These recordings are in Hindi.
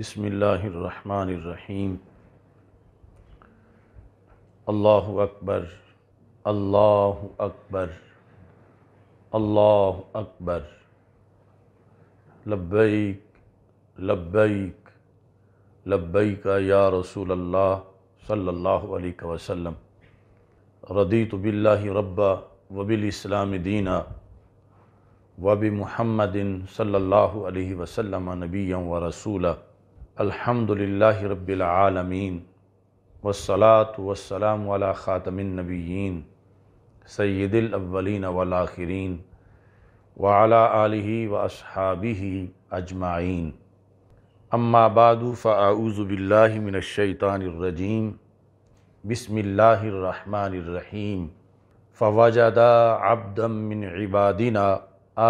बसमीम अल्लाह अकबर अल्लाह अकबर अल्लाह अकबर लब्बैक लब्बैक लब्बैक या रसूल अल्लाह सल्लल्लाहु अलैहि वसल्लम रदीत बिल्लाहि रब्बा वबिल इस्लाम दीना वबि मुहम्मदिन सल्लल्लाहु अलैहि वसल्लम नबी व रसूला अल्हम्दुलिल्लाहि रब्बिल आलमीन वसलात वसलाम वाला ख़ातमिन नबीन सैदिल अव्वलिन वालाखरीन वाला आलि व असहाबी अजमाइन अम्मा बादु फ़ाऊज़बिल्लिमिनशैतानरजीम बसमिल्लाम फ़वजदा अब्दम मिन इबादिना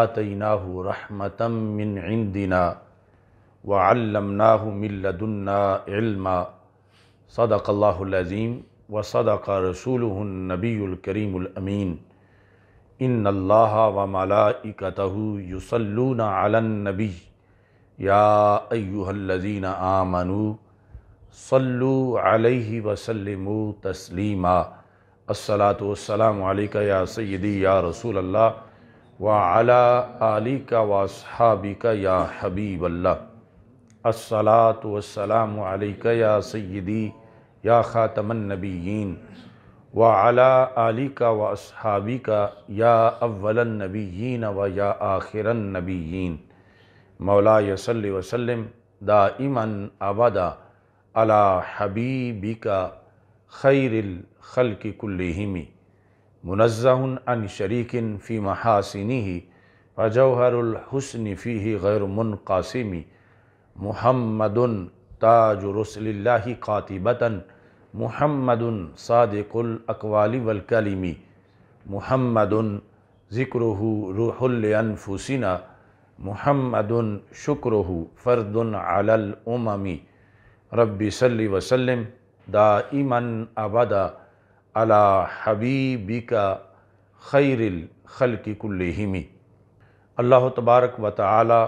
आतना रहमतम मिन इंदिना वल्लमनामिल्लदुल्ना सदाकल्लाज़ीम व सदाक रसूलनबीकरीमीन इन अल्लाह व मलाइकत युसलून अलनबी या अयुहल्लजीन आमनु सल्लु अलैहि वसल्लम तस्लीमा अस्सलातु वस्सलाम अलैका या सय्यदी या रसूल अल्लाह व अला आलिका व असहाबिका या हबीब अल्लाह अस्सलात वसलाम या सय्यदी या ख़ातमनबीन व अला का व असहाबी का या अव्वलनबीन व या आखिरनबीन मौला सल वसलम दाइमन अबदा अला हबीबी का खैरिल खल की कुल्लिमी मुनज़न अन शरीकिन फ़ी महासिनी ही वजहरहसन फ़ी गैर मुनकासिमी मुहम्मदन ताज रसल्ला क़ातिबता मुहम्मदन सादिकुल अकवाली वलकलमी मुहम्मदन ज़िक्र रूहलफुसिना मुहम्मदन शुक्र फ़र्दन अलमी रबी सल्ली वसलम दाइमन अबदा अला हबीबिका खैरिल खलकी कुल्लहिमी अल्लाह तबारक व ताली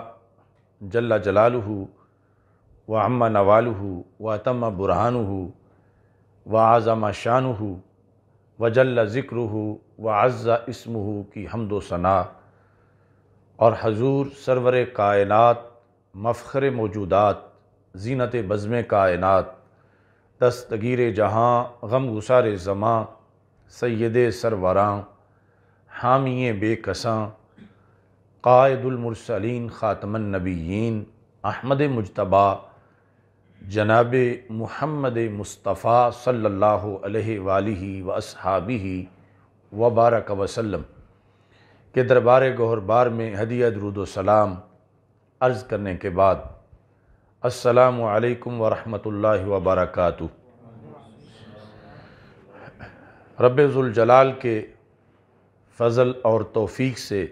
जल्ला जलालहू व अम्मा नवालू व तम बुरहान हो व आज़म शान व जल ज़िक्र व आज़ा इसम की हमदो सना और हजूर सरवर कायनत मफ़र मौजूदात जीनत बज़म कायनत दस्तगीर जहाँ गम गुसार ज़मां सैद सरवरां हामी बेकसां कायदुलमरसलिन नबीन अहमद मुशतबा जनाब महमद मुस्तफ़ा सल्ला वसहाबी वबारक वसलम के दरबार गहरबार में हदिया दरुदोसलाम अर्ज़ करने के बाद असलकम वरहमल वबरक रबाल के फ़ज़ल और तौफीक से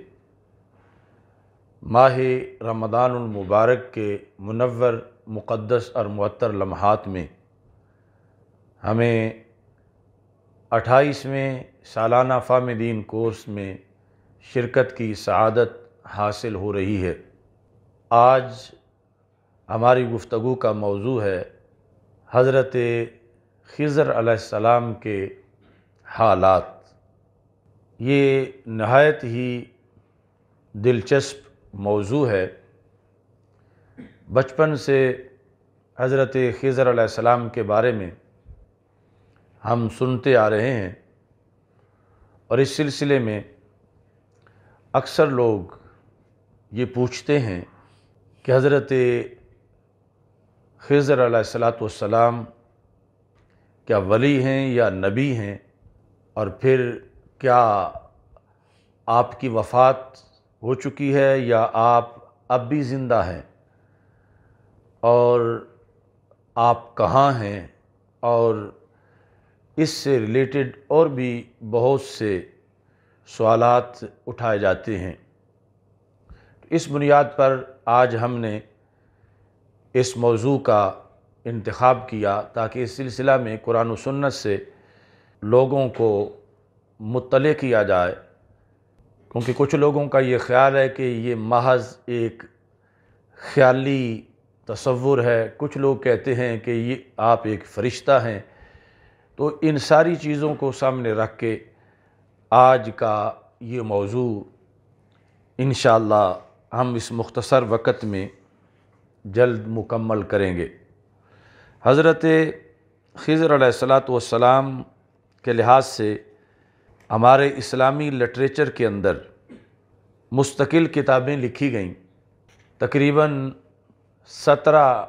माह रमदानमबारक के मुनवर मुक़दस और मअतर लम्हात में हमें अट्ठाईसवें सालाना फ़ाम दीन कोर्स में शिरकत की सआदत हासिल हो रही है आज हमारी गुफ्तु का मौजू है हज़रत खज़र आसमाम के हालात ये नहायत ही दिलचस्प मौजू है बचपन से हज़रत खज़र सलाम के बारे में हम सुनते आ रहे हैं और इस सिलसिले में अक्सर लोग ये पूछते हैं कि हज़रत खज़र सलाम क्या वली हैं या नबी हैं और फिर क्या आपकी वफ़ात हो चुकी है या आप अब भी ज़िंदा हैं और आप कहाँ हैं और इससे रिलेटेड और भी बहुत से सवाल उठाए जाते हैं इस बुनियाद पर आज हमने इस मौजू का इंतखब किया ताकि इस सिलसिला में कुरान सन्नत से लोगों को मुतल किया जाए क्योंकि कुछ लोगों का ये ख्याल है कि ये महज एक ख्याली तसवुर है कुछ लोग कहते हैं कि ये आप एक फ़रिश्ता हैं तो इन सारी चीज़ों को सामने रख के आज का ये मौजू इन हम इस मुख्तसर वक़्त में जल्द मुकम्मल करेंगे हज़रत खज़र सलाम के लिहाज से हमारे इस्लामी लिटरेचर के अंदर मुस्तकिल किताबें लिखी गईं तकरीबन सत्रह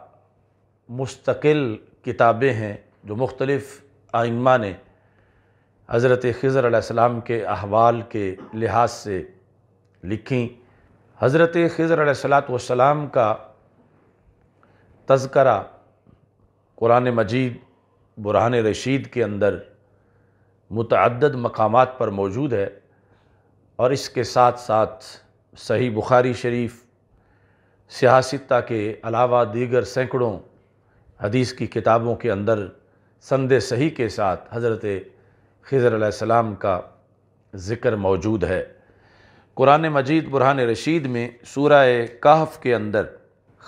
मुस्तकिल किताबें हैं जो मुख्तलिफ़ आइम्मा ने हज़रत ख़ज़र आसमाम के अहवाल के लिहाज से लिखी हज़रत ख़ज़र सलाम का तस्करा कुरान मजीद बुरहान रशीद के अंदर मुतद मकाम पर मौजूद है और इसके साथ साथ सही बुखारी शरीफ सियासता के अलावा दीगर सैकड़ों हदीस की किताबों के अंदर संद सही के साथ हज़रत खज़र सलाम का ज़िक्र मौजूद है कुरान मजीद बुरहान रशीद में सूरह कहफ के अंदर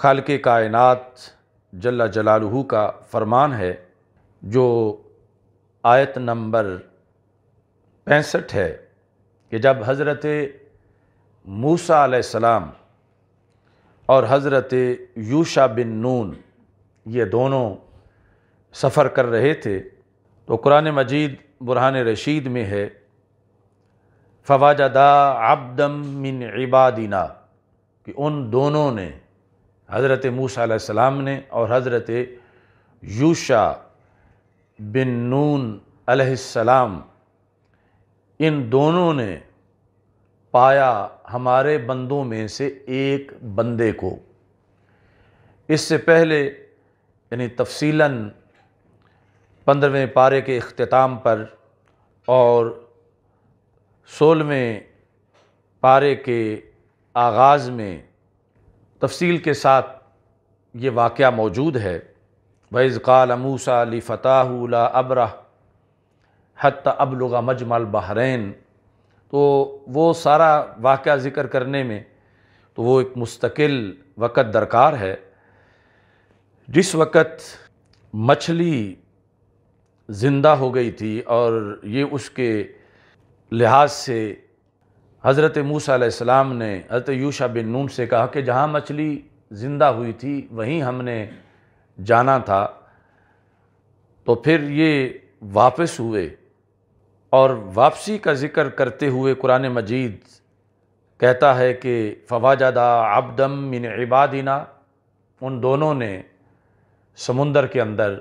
खाल के कायनत जल्ला जलालहू का फरमान है जो आयत नंबर पैंसठ है कि जब हज़रत मूसा सलाम और हज़रत यूशा बिन नून ये दोनों सफ़र कर रहे थे तो कुरान मजीद बुरहान रशीद में है फवाजदा आबदम मिन इबादिना कि उन दोनों ने हज़रत मूसा ने और हज़रत यूशा बिन नून अलैहिस्सलाम इन दोनों ने पाया हमारे बंदों में से एक बंदे को इससे पहले यानी तफसीला पंद्रहवें पारे के अख्ताम पर और सोलहवें पारे के आगाज़ में तफसील के साथ ये वाक़ मौजूद है वैज़ काल मूसा ली फ़ताहला अबरा हत अबलगा मजमल बहरेन तो वो सारा वाक़ ज़िक्र करने में तो वो एक मुस्तकिल वक़्त दरकार है जिस वक़्त मछली ज़िंदा हो गई थी और ये उसके लिहाज से हज़रत मूसा सलाम ने हज़रत यूशा बिन नून से कहा कि जहाँ मछली ज़िंदा हुई थी वहीं हमने जाना था तो फिर ये वापस हुए और वापसी का ज़िक्र करते हुए कुरान मजीद कहता है कि फवाजदा अब्दम मिन इबादिना उन दोनों ने समुंदर के अंदर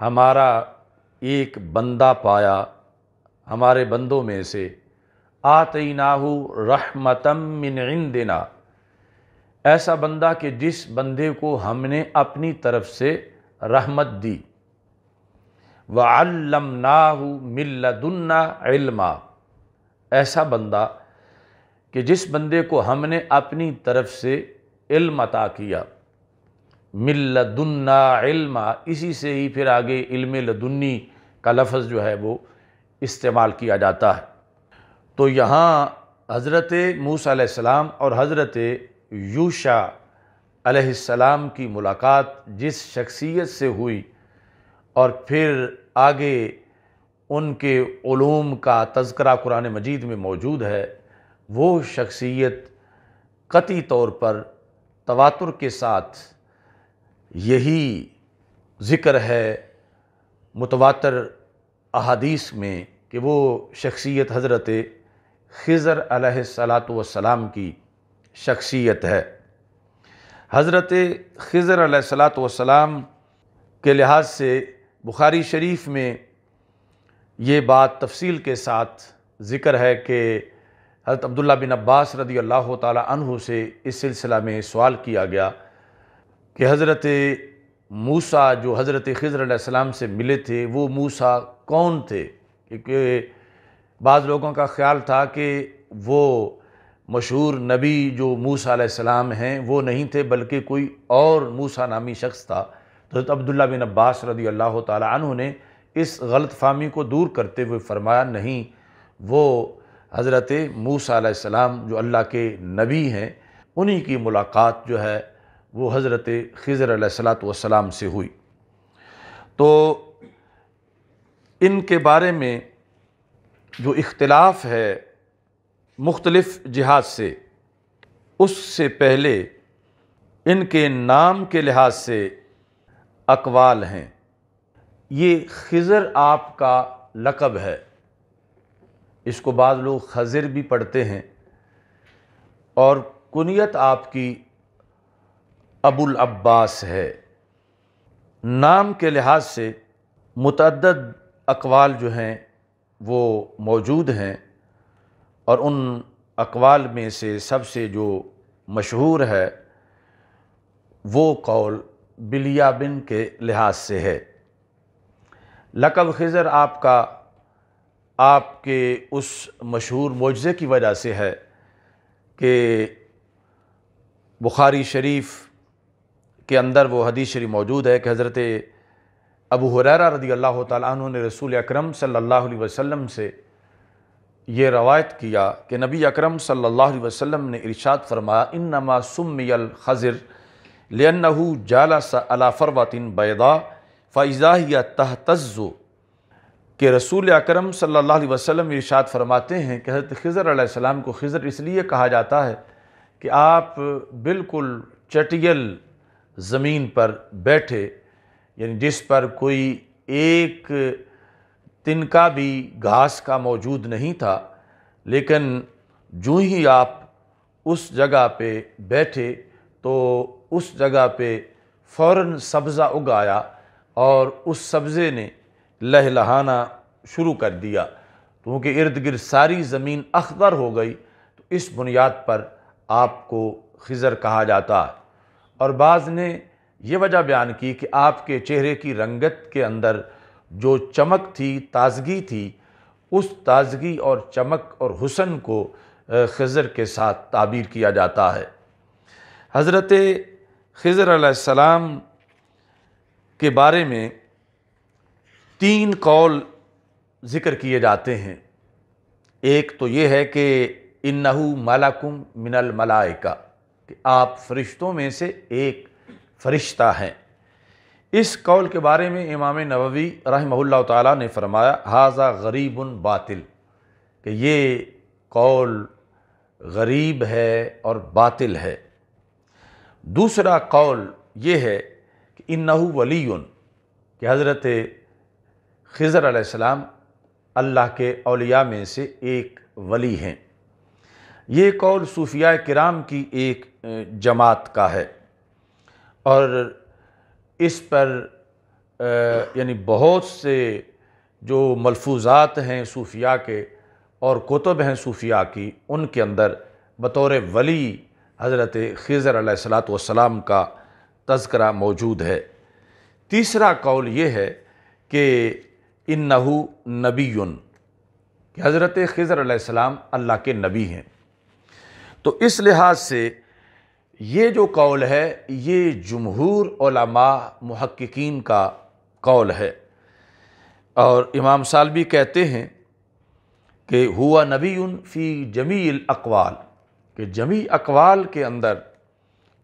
हमारा एक बंदा पाया हमारे बंदों में से आतई नाहू रहमतम मिन इंदिना ऐसा बंदा कि जिस बंदे को हमने अपनी तरफ से रहमत दी वल्लमनाहू ना इल्मा ऐसा बंदा कि जिस बंदे को हमने अपनी तरफ से इल्म अता किया मिल्लदुन्ना इल्मा इसी से ही फिर आगे इल्म लदुन्नी का लफ्ज़ जो है वो इस्तेमाल किया जाता है तो यहाँ हज़रत मूसम और हज़रत यूशा अलैहिस्सलाम की मुलाकात जिस शख्सियत से हुई और फिर आगे उनके उलूम का तस्करा कुरान मजीद में मौजूद है वो शख्सियत कती तौर पर तवातुर के साथ यही ज़िक्र है मुतवातर अहादीस में कि वो शख्सियत हज़रत खज़र सलात वसलाम की शख्सियत है हज़रत खज़र सलात वसलाम के लिहाज से बुखारी शरीफ में ये बात तफसील के साथ ज़िक्र है कि हज़रत अब्दुल्ला बिन अब्बास रदी अल्लाह तहु से इस सिलसिला में सवाल किया गया कि हज़रत मूसा जो हज़रत खजराम से मिले थे वो मूसा कौन थे क्योंकि बाज़ लोगों का ख्याल था कि वो मशहूर नबी जो मूसा सलाम हैं वो नहीं थे बल्कि कोई और मूसा नामी शख्स था हज़रत अब्दुल्ला बिन अब्बास रदी अल्लाह तु ने इस गलत फामी को दूर करते हुए फरमाया नहीं वो हज़रत मूसम जो अल्लाह के नबी हैं उन्हीं की मुलाकात जो है वो हज़रत खज़र सलाम से हुई तो इनके बारे में जो इख्तलाफ है मुख्तलफ़ जहाज़ से उससे पहले इनके नाम के लिहाज से अकवाल हैं ये खज़र आपका लकब है इसको बाद लोग खज़र भी पढ़ते हैं और कुनियत आपकी अबुल अब्बास है नाम के लिहाज से मतद अकवाल जो हैं वो मौजूद हैं और उन अकवाल में से सबसे जो मशहूर है वो कौल बिलिया बिन के लिहाज से है लकब खज़र आपका आपके उस मशहूर मुजज़े की वजह से है कि बुखारी शरीफ के अंदर वो हदीस शरीफ मौजूद है कि हज़रत अबू हुररा रदी अल्लाह तु ने रसूल अकरम सल्लल्लाहु अलैहि वसल्लम से ये रवायत किया कि नबी अकरम सल्लल्लाहु अलैहि वसल्लम ने इरशाद फरमाया इन नमा खज़र लन्नहू जाला अला फ़रवातिन बैदा फ़ैज़ा या तहतज़ो के रसूल अकरम सल्लल्लाहु अलैहि वसल्लम इरशाद फरमाते हैं कि हज़रत खज़र आसमाम को खज़र इसलिए कहा जाता है कि आप बिल्कुल चटियल ज़मीन पर बैठे यानी जिस पर कोई एक तिनका भी घास का मौजूद नहीं था लेकिन जूँ ही आप उस जगह पे बैठे तो उस जगह पे फ़ौर सब्ज़ा उगाया और उस सब्ज़े ने लहलहाना शुरू कर दिया क्योंकि इर्द गिर्द सारी ज़मीन अखदर हो गई तो इस बुनियाद पर आपको खज़र कहा जाता है और बाज़ ने यह वजह बयान की कि आपके चेहरे की रंगत के अंदर जो चमक थी ताजगी थी उस ताजगी और चमक और हुसन को खज़र के साथ ताबीर किया जाता है हज़रत खज़र आसमाम के बारे में तीन कौल ज़िक्र किए जाते हैं एक तो ये है कि इन्नहु मलाकुम मिनल मलाइका कि आप फरिश्तों में से एक फरिश्ता हैं इस कौल के बारे में इमाम नबवी रहमल्ला ताली ने फरमाया हाजा गरीबन बातिल कि ये कौल गरीब है और बातिल है दूसरा कौल ये है कि इन्नहु वली कि हज़रत खज़र आसमाम अल्लाह के अलिया में से एक वली हैं ये कौल सूफिया कराम की एक जमात का है और इस पर यानी बहुत से जो मलफूजात हैं सूफिया के और कुतुब हैं सूफिया की उनके अंदर बतौर वली हज़रत खज़र सलाम का तस्करा मौजूद है तीसरा कौल ये है कि इन नहू कि हज़रत खज़र सलाम अल्लाह के नबी हैं तो इस लिहाज से ये जो कौल है ये जमहूर महक्कीन का कौल है और इमाम भी कहते हैं कि हुआ नबी फ़ी जमील अकवाल कि जमी अकवाल के अंदर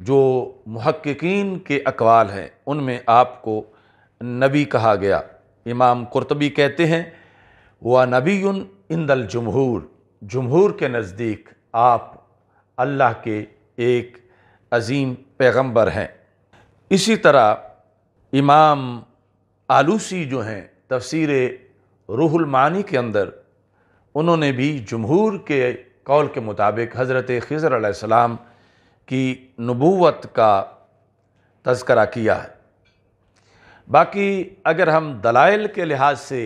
जो महक्कीन के अकवाल हैं उनमें आपको नबी कहा गया इमाम कुरतबी कहते हैं व नबी इंदल जमहूर जमहूर के नज़दीक आप अल्लाह के एक अजीम पैगंबर हैं इसी तरह इमाम आलूसी जो हैं तफसीर रूहुल मानी के अंदर उन्होंने भी जमहूर के कौल के मुताबिक हज़रत खज़र आसमाम की नबूवत का तस्करा किया है बाकी अगर हम दलाइल के लिहाज से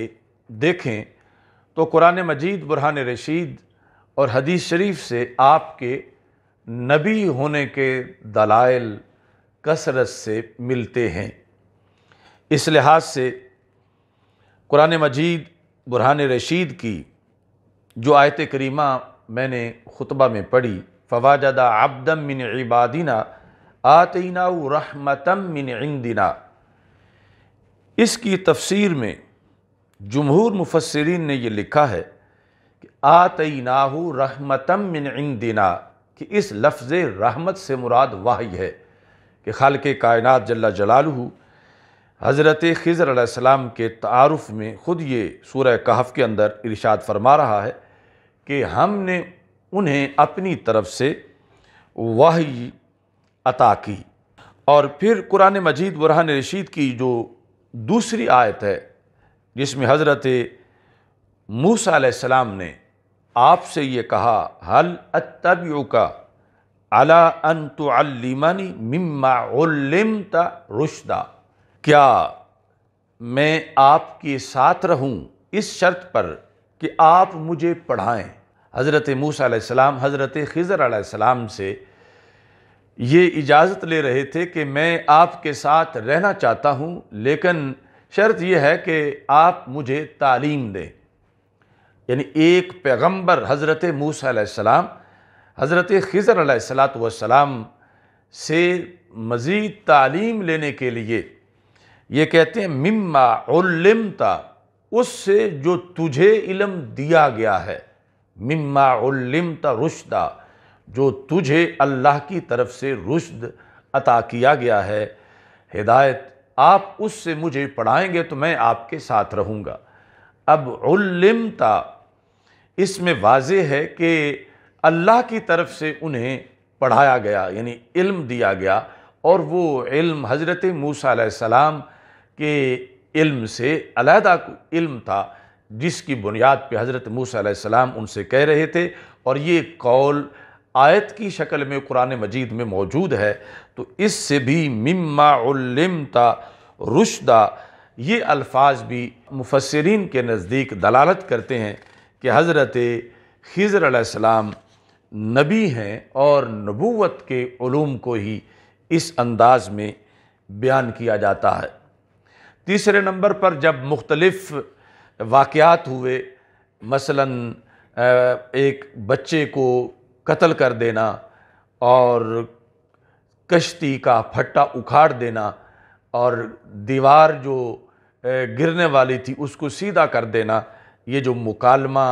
देखें तो कुरान मजीद बुरहान रशीद और हदीस शरीफ से आपके नबी होने के दलाइल कसरत से मिलते हैं इस लिहाज से कुरान मजीद बुरहान रशीद की जो आयत करीमा मैंने खुतबा में पढ़ी फ़वाजदा आबदम मिन इबादिना आतना रहमतम मिन इंदिना इसकी तफसीर में जमहूर मुफसरीन ने यह लिखा है कि आतनाहू रहमतम मिन इंदिना कि इस लफ्ज़ रहमत से मुराद वाही है कि खाल के कायनत जल्ला जलालू हज़रत ख़ज़र के तारफ़ में ख़ुद ये सूर कहफ़ के अंदर इरशाद फरमा रहा है कि हमने उन्हें अपनी तरफ से वही अता की और फिर कुरान मजीद बुरहान रशीद की जो दूसरी आयत है जिसमें हज़रत मूसा सलाम ने आपसे ये कहा हल अतबयू का अला अन मिम्मा रुशदा क्या मैं आपके साथ रहूं इस शर्त पर कि आप मुझे पढ़ाएं हज़रत मूसा सलाम हज़रत खज़र सलाम से ये इजाज़त ले रहे थे कि मैं आपके साथ रहना चाहता हूँ लेकिन शर्त यह है कि आप मुझे तालीम दें यानी एक पैगम्बर हज़रत मूसा सलाम हज़रत खज़र सलाम से मज़ीद तालीम लेने के लिए ये कहते हैं मम्मा उल्लिमता उससे जो तुझे इलम दिया गया है मिम्मा उल्लिम जो तुझे अल्लाह की तरफ से रुशद अता किया गया है हिदायत आप उससे मुझे पढ़ाएंगे तो मैं आपके साथ रहूँगा अब उल्लिमता इसमें वाज है कि अल्लाह की तरफ से उन्हें पढ़ाया गया यानी इल्म दिया गया और वो इल्म हज़रत मूसा सलाम के इल्म से अलहदा इल्म था जिसकी बुनियाद पर हज़रत मूसम उनसे कह रहे थे और ये कौल आयत की शक्ल में कुरान मजीद में मौजूद है तो इससे भी मम्माता रुशदा ये अल्फाज भी मुफसरीन के नज़दीक दलालत करते हैं कि हज़रत खिज़र सलाम नबी हैं और नबूवत के ूम को ही इस अंदाज़ में बयान किया जाता है तीसरे नंबर पर जब मुख्तलफ़ वाक़ात हुए मसला एक बच्चे को कत्ल कर देना और कश्ती का फट्टा उखाड़ देना और दीवार जो गिरने वाली थी उसको सीधा कर देना ये जो मुकालमा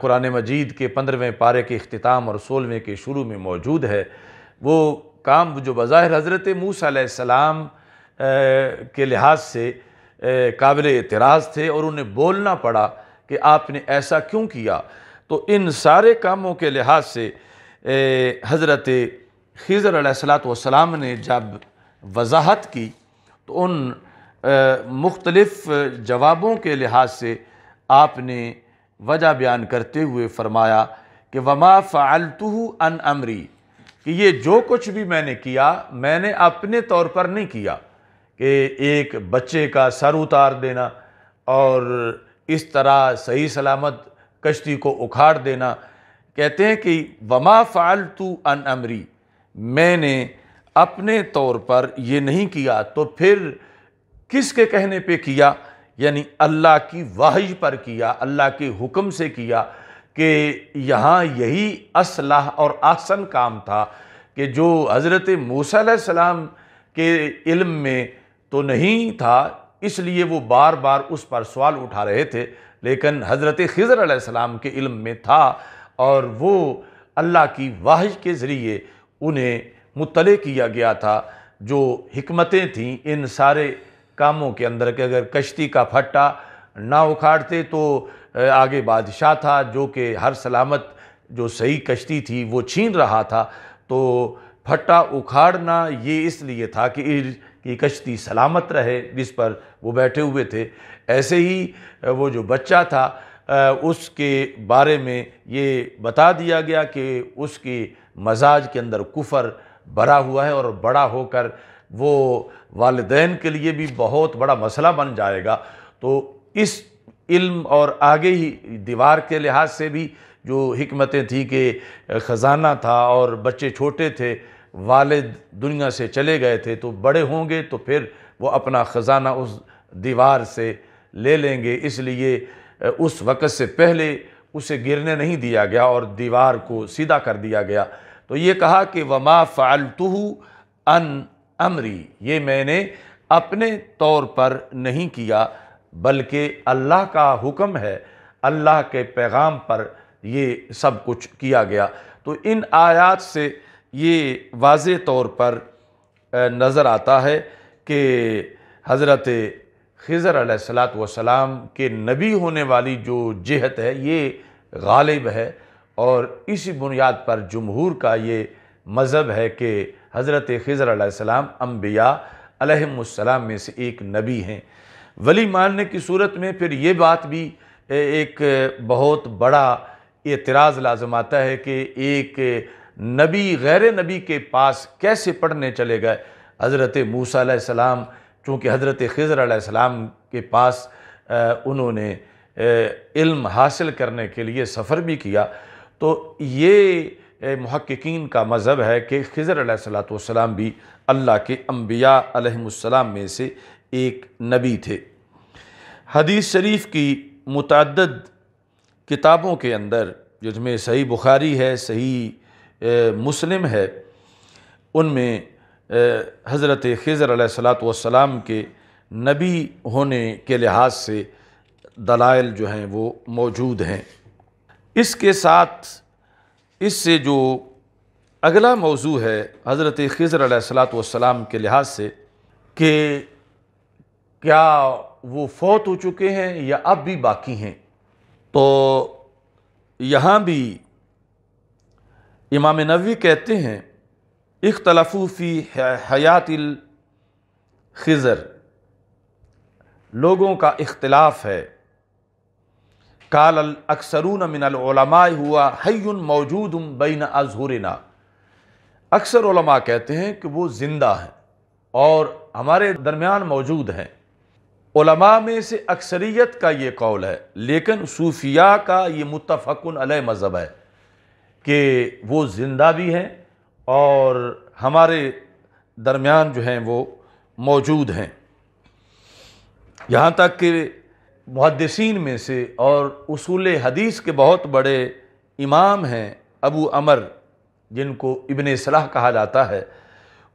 कुरान मजीद के पंद्रहवें पारे के अख्ताम और सोलहवें के शुरू में मौजूद है वो काम जो बज़ाहिर हज़रत मूसम के लिहाज से काबिल एतराज़ थे और उन्हें बोलना पड़ा कि आपने ऐसा क्यों किया तो इन सारे कामों के लिहाज से हज़रत खिज़र सलाम ने जब वजाहत की तो उन मुख्तलफ़ जवाबों के लिहाज से आपने वजह बयान करते हुए फ़रमाया कि वमा फ़ालतू अन अमरी कि ये जो कुछ भी मैंने किया मैंने अपने तौर पर नहीं किया कि एक बच्चे का सर उतार देना और इस तरह सही सलामत कश्ती को उखाड़ देना कहते हैं कि वमा फालतू अन अमरी मैंने अपने तौर पर ये नहीं किया तो फिर किस के कहने पे किया यानी अल्लाह की वाही पर किया अल्लाह के हुक्म से किया कि यहाँ यही असलाह और आसन काम था कि जो हज़रत मूसा सलाम के इल्म में तो नहीं था इसलिए वो बार बार उस पर सवाल उठा रहे थे लेकिन हज़रत खज़र आसमाम के इल्म में था और वो अल्लाह की वाहिश के ज़रिए उन्हें मुतल किया गया था जो हमतें थीं इन सारे कामों के अंदर कि अगर कश्ती का फट्टा ना उखाड़ते तो आगे बादशाह था जो कि हर सलामत जो सही कश्ती थी वो छीन रहा था तो फट्टा उखाड़ना ये इसलिए था कि कि कश्ती सलामत रहे जिस पर वो बैठे हुए थे ऐसे ही वो जो बच्चा था उसके बारे में ये बता दिया गया कि उसके मजाज के अंदर कुफर भरा हुआ है और बड़ा होकर वो वालदेन के लिए भी बहुत बड़ा मसला बन जाएगा तो इस इल्म और आगे ही दीवार के लिहाज से भी जो हमतें थी कि ख़ज़ाना था और बच्चे छोटे थे वालिद दुनिया से चले गए थे तो बड़े होंगे तो फिर वो अपना ख़जाना उस दीवार से ले लेंगे इसलिए उस वक़्त से पहले उसे गिरने नहीं दिया गया और दीवार को सीधा कर दिया गया तो ये कहा कि वमा फ़ालतू अन अमरी ये मैंने अपने तौर पर नहीं किया बल्कि अल्लाह का हुक्म है अल्लाह के पैगाम पर ये सब कुछ किया गया तो इन आयात से ये वाज तौर पर नज़र आता है कि हज़रत खज़र सलाम के नबी होने वाली जो जहत है ये गालिब है और इसी बुनियाद पर जमहूर का ये मज़हब है कि हज़रत खज़र सलाम अम्बिया अलहसलाम में से एक नबी हैं वली मानने की सूरत में फिर ये बात भी एक बहुत बड़ा एतराज़ लाजम आता है कि एक नबी गैर नबी के पास कैसे पढ़ने चले गए हज़रत मूसा सलाम चूँकि हज़रत खज़र सलाम के पास उन्होंने इल्म हासिल करने के लिए सफ़र भी किया तो ये महक्कीन का मज़हब है कि खज़र सलाम भी अल्लाह के अम्बिया में से एक नबी थे हदीस शरीफ की मतदद किताबों के अंदर जिसमें सही बुखारी है सही मुस्लिम है उनमें हज़रत खज़र सलाम के नबी होने के लिहाज से दलाइल जो हैं वो मौजूद हैं इसके साथ इससे जो अगला मौजू है हज़रत खज़र सलाम के लिहाज से कि क्या वो फौत हो चुके हैं या अब भी बाकी हैं तो यहाँ भी इमाम नबी कहते हैं इख्तलफूफ़ी हयात खज़र लोगों का इख्तलाफ है काल अक्सरून मिनलमा हुआ हयन मौजूद बैन अजहरना अक्सर ओलमा कहते हैं कि वो ज़िंदा हैं और हमारे दरमियान मौजूद हैं में से अक्सरियत का ये कौल है लेकिन सूफिया का ये मुतफ़न मज़हब है कि वो ज़िंदा भी हैं और हमारे दरमियान जो हैं वो मौजूद हैं यहाँ तक कि मुहदसिन में से और उसूल हदीस के बहुत बड़े इमाम हैं अबू अमर जिनको इबन सलाह कहा जाता है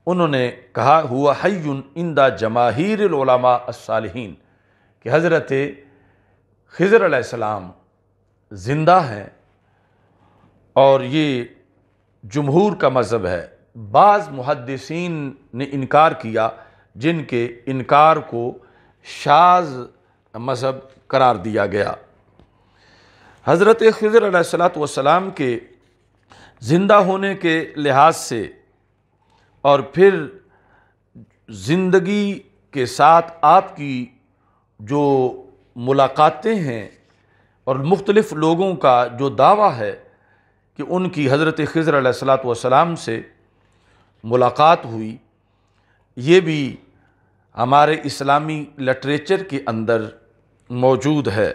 उन्होंने कहा हुआ हयन इंदा जमाहिरमासालहन कि हज़रत खज़र सलाम ज़िंदा हैं और ये जमहूर का मज़हब है बाज़ मुहदसिन ने इनकार किया जिनके इनकार को शाज मज़हब करार दिया गया हज़रत खजर सलाम के ज़िंदा होने के लिहाज से और फिर ज़िंदगी के साथ आपकी जो मुलाकातें हैं और मुख्तलफ़ लोगों का जो दावा है कि उनकी हज़रत खज़र सलाम से मुलाकात हुई ये भी हमारे इस्लामी लिटरेचर के अंदर मौजूद है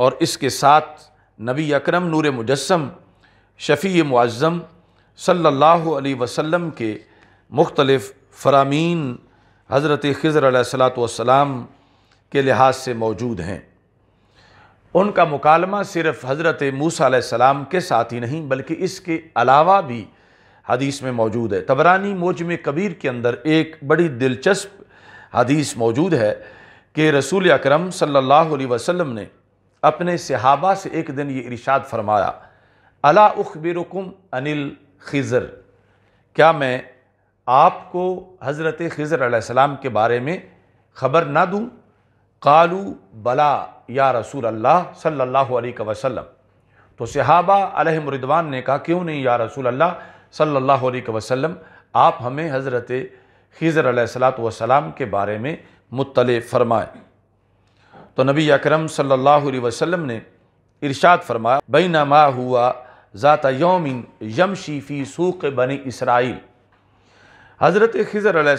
और इसके साथ नबी अकरम नूर मुजस्म शफ़ी मुआज़म सल्लल्लाहु अलैहि वसल्लम के मुख्तलिफ़ फ़रामीन हज़रत खज़र सलाम के लिहाज से मौजूद हैं उनका मुकालमा सिर्फ हज़रत मूसा सलाम के साथ ही नहीं बल्कि इसके अलावा भी हदीस में मौजूद है तबरानी मोज में कबीर के अंदर एक बड़ी दिलचस्प हदीस मौजूद है कि रसूल अकरम सल्लल्लाहु अलैहि वसल्लम ने अपने सहाबा से एक दिन ये इरशाद फरमाया अला उखबिरकुम अनिल खिज़र क्या मैं आपको हज़रत खिज़र सलाम के बारे में ख़बर ना दूँ कालू बला या रसूल अल्लाह सल्लल्लाहु अलैहि वसल्लम तो सहाबा अलहम रिदवान ने कहा क्यों नहीं या रसूल अल्लाह सल्लल्लाहु अलैहि वसल्लम आप हमें हज़रत खिज़र सलाम के बारे में मुतल फ़रमाए तो नबी अकरम सल्लल्लाहु अलैहि वसल्लम ने इरशाद फरमाया बैनमा हुआ ज़ात यौमिन यमशी फ़ी सूक बनी इसराइल हज़रत खिज़र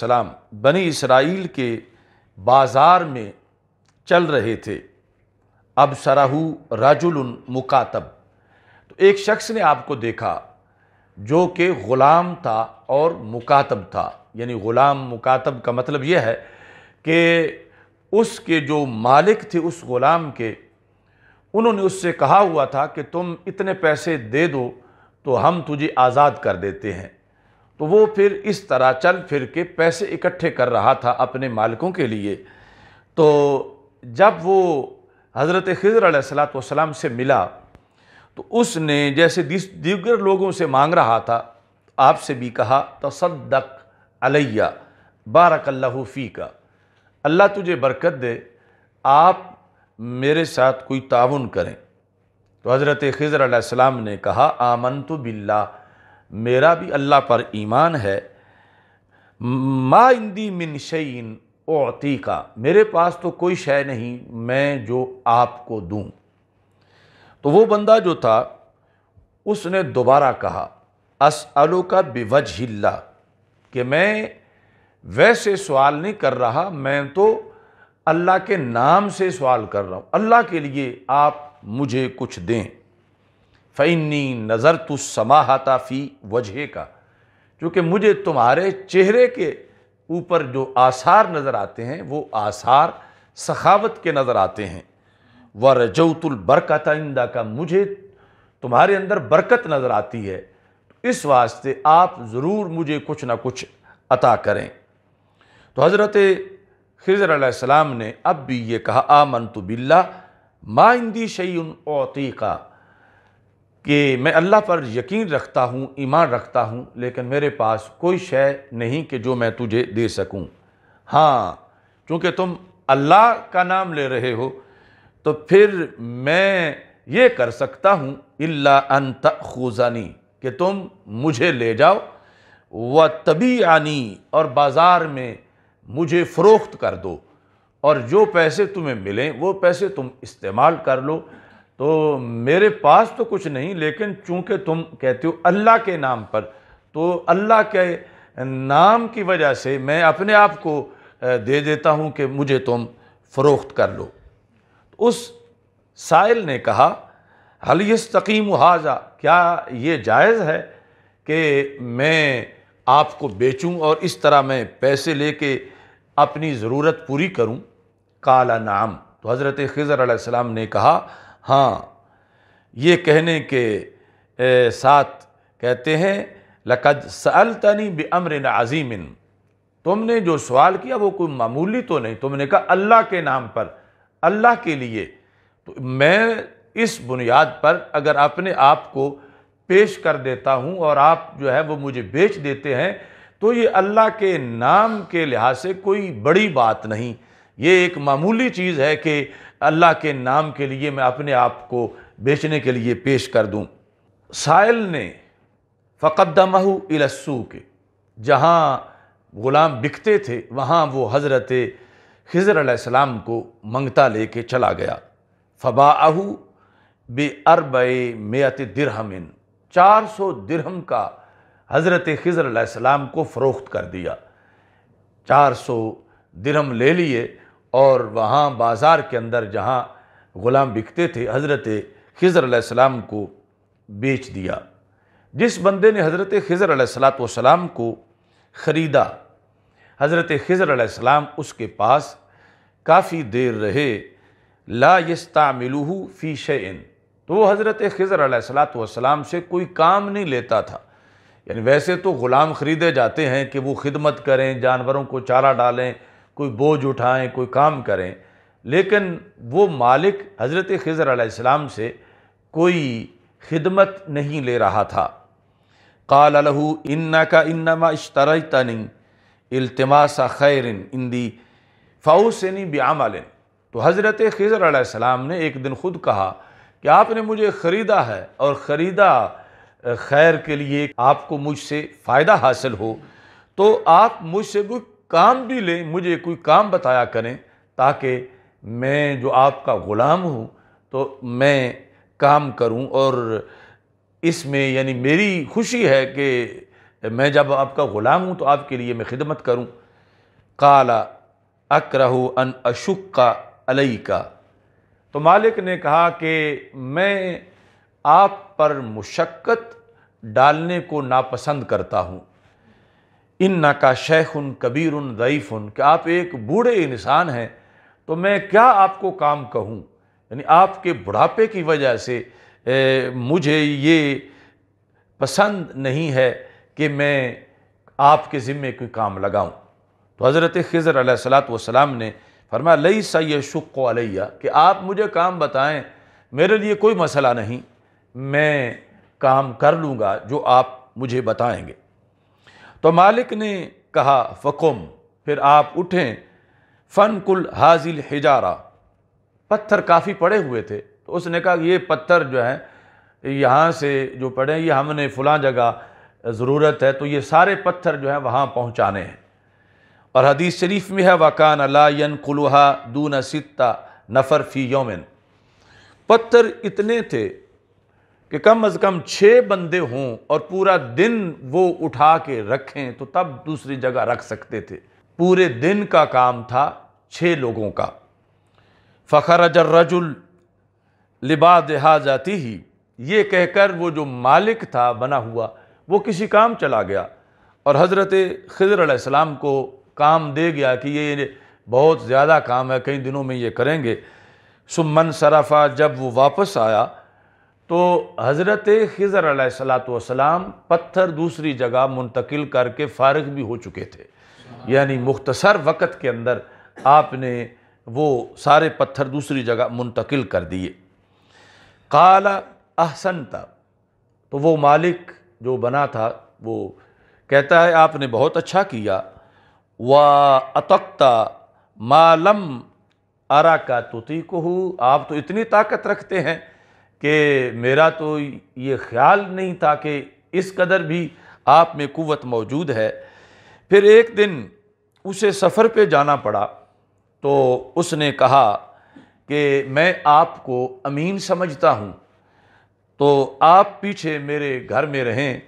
सलाम बनी इसराइल के बाज़ार में चल रहे थे अब सराहू राजुल मुकातब तो एक शख्स ने आपको देखा जो कि ग़ुलाम था और मुकातब था यानी ग़ुलाम मुकातब का मतलब यह है कि उसके जो मालिक थे उस ग़ुलाम के उन्होंने उससे कहा हुआ था कि तुम इतने पैसे दे दो तो हम तुझे आज़ाद कर देते हैं तो वो फिर इस तरह चल फिर के पैसे इकट्ठे कर रहा था अपने मालिकों के लिए तो जब वो हज़रत खजर सलाम से मिला तो उसने जैसे दीगर लोगों से मांग रहा था आपसे भी कहा तसदक अलैया बारकल्लाफ़ी का अल्लाह तुझे बरकत दे आप मेरे साथ कोई ताउन करें तो हज़रत खजर सलाम ने कहा आमन तो बिल्ला मेरा भी अल्लाह पर ईमान है मा इंदी मिन शैन ओती का मेरे पास तो कोई शय नहीं मैं जो आपको दूं तो वो बंदा जो था उसने दोबारा कहा अस अलो का हिल्ला कि मैं वैसे सवाल नहीं कर रहा मैं तो अल्लाह के नाम से सवाल कर रहा हूँ अल्लाह के लिए आप मुझे कुछ दें फ़ैनी नज़र तो समाहता फ़ी वजह का क्योंकि मुझे तुम्हारे चेहरे के ऊपर जो आसार नज़र आते हैं वो आसार सखावत के नज़र आते हैं व रजौतुलबरकत आइंदा का मुझे तुम्हारे अंदर बरकत नज़र आती है तो इस वास्ते आप ज़रूर मुझे कुछ ना कुछ अता करें तो हज़रत खजर सलाम ने अब भी ये कहा आमन तो बिल्ला माइंदी शैन औतीक़ा कि मैं अल्लाह पर यकीन रखता हूँ ईमान रखता हूँ लेकिन मेरे पास कोई शय नहीं कि जो मैं तुझे दे सकूँ हाँ चूँकि तुम अल्लाह का नाम ले रहे हो तो फिर मैं ये कर सकता हूँ इल्ला अंत खूजानी कि तुम मुझे ले जाओ व तभी आनी और बाज़ार में मुझे फ़रोख्त कर दो और जो पैसे तुम्हें मिलें वो पैसे तुम इस्तेमाल कर लो तो मेरे पास तो कुछ नहीं लेकिन चूंकि तुम कहते हो अल्लाह के नाम पर तो अल्लाह के नाम की वजह से मैं अपने आप को दे देता हूँ कि मुझे तुम फ़रोख्त कर लो तो उस साइल ने कहा हल यस्तकीम हाजा क्या ये जायज़ है कि मैं आपको बेचूं और इस तरह मैं पैसे लेके अपनी ज़रूरत पूरी करूं काला नाम तो हज़रत खज़र ने कहा हाँ ये कहने के ए, साथ कहते हैं लकद सअलतनी बमरिन अजीमिन तुमने जो सवाल किया वो कोई मामूली तो नहीं तुमने कहा अल्लाह के नाम पर अल्लाह के लिए तो मैं इस बुनियाद पर अगर अपने आप को पेश कर देता हूँ और आप जो है वो मुझे बेच देते हैं तो ये अल्लाह के नाम के लिहाज से कोई बड़ी बात नहीं ये एक मामूली चीज़ है कि अल्लाह के नाम के लिए मैं अपने आप को बेचने के लिए पेश कर दूँ साइल ने फ़क़दमहू इलस्सू के जहाँ ग़ुलाम बिकते थे वहाँ वो हज़रत खज़र अलैहिस्सलाम को मंगता ले कर चला गया फ़बाहू बे अरब मेत दिरहमिन चार सौ दिरहम का हज़रत खज़र अलैहिस्सलाम को फ़रोख्त कर दिया चार सौ दिरहम ले लिए और वहाँ बाज़ार के अंदर जहाँ ग़ुलाम बिकते थे हज़रत खज़र को बेच दिया जिस बंदे ने हज़रत खज़र सलाम को ख़रीदा हज़रत खज़र सलाम उसके पास काफ़ी देर रहे ला यस्तामिलू फ़ी शैन तो वो हज़रत खज़र सलाम से कोई काम नहीं लेता था यानी वैसे तो ग़ुलाम ख़रीदे जाते हैं कि वो खिदमत करें जानवरों को चारा डालें कोई बोझ उठाएं कोई काम करें लेकिन वो मालिक हज़रत खज़र आसमाम से कोई खिदमत नहीं ले रहा था काल लहू इन्ना का इन्नमा इश्तरतनी अल्तमासा खैरिन इंदी फ़ाउसनी ब्यामल तो हज़रत खज़र आसमाम ने एक दिन ख़ुद कहा कि आपने मुझे ख़रीदा है और ख़रीदा खैर के लिए आपको मुझसे फ़ायदा हासिल हो तो आप मुझसे कोई काम भी लें मुझे कोई काम बताया करें ताकि मैं जो आपका ग़ुलाम हूँ तो मैं काम करूँ और इसमें यानी मेरी खुशी है कि मैं जब आपका ग़ुलाम हूँ तो आपके लिए मैं खिदमत करूँ काला अक्रहु अन अशुक का अलई का तो मालिक ने कहा कि मैं आप पर मुशक्क़त डालने को नापसंद करता हूँ इन ना का शेख उन कबीर उन दईफ उन कि आप एक बूढ़े इंसान हैं तो मैं क्या आपको काम कहूँ यानी आपके बुढ़ापे की वजह से ए, मुझे ये पसंद नहीं है कि मैं आपके ज़िम्मे कोई काम लगाऊँ तो हज़रत खज़र सलात वसलाम ने फरमाया लई सै शुक् अलैया कि आप मुझे काम बताएं मेरे लिए कोई मसला नहीं मैं काम कर लूँगा जो आप मुझे बताएंगे तो मालिक ने कहा फ़कुम फिर आप उठें फ़न कुल हाजिल हिजारा पत्थर काफ़ी पड़े हुए थे तो उसने कहा ये पत्थर जो है यहाँ से जो पड़े ये हमने फलां जगह ज़रूरत है तो ये सारे पत्थर जो है वहाँ पहुँचाने हैं और हदीस शरीफ में है वकान अलायन कुलहा दून सित्ता नफ़र फ़ी योमिन पत्थर इतने थे कि कम अज़ कम छः बंदे हों और पूरा दिन वो उठा के रखें तो तब दूसरी जगह रख सकते थे पूरे दिन का काम था छः लोगों का फ़खर अजर रजुल लिबा दिहा जाती ही ये कहकर वो जो मालिक था बना हुआ वो किसी काम चला गया और हज़रत खजर अलैहिस्सलाम को काम दे गया कि ये बहुत ज़्यादा काम है कई दिनों में ये करेंगे सुमन सराफ़ा जब वो वापस आया तो हज़रत खज़र सलाम पत्थर दूसरी जगह मुंतकिल करके फारग भी हो चुके थे यानी मुख्तसर वक़्त के अंदर आपने वो सारे पत्थर दूसरी जगह मुंतकिल कर दिए काला अहसन था तो वो मालिक जो बना था वो कहता है आपने बहुत अच्छा किया व अतक्ता मालम अरा का तुती को आप तो इतनी ताकत रखते हैं कि मेरा तो ये ख्याल नहीं था कि इस कदर भी आप में कुवत मौजूद है फिर एक दिन उसे सफ़र पे जाना पड़ा तो उसने कहा कि मैं आपको अमीन समझता हूँ तो आप पीछे मेरे घर में रहें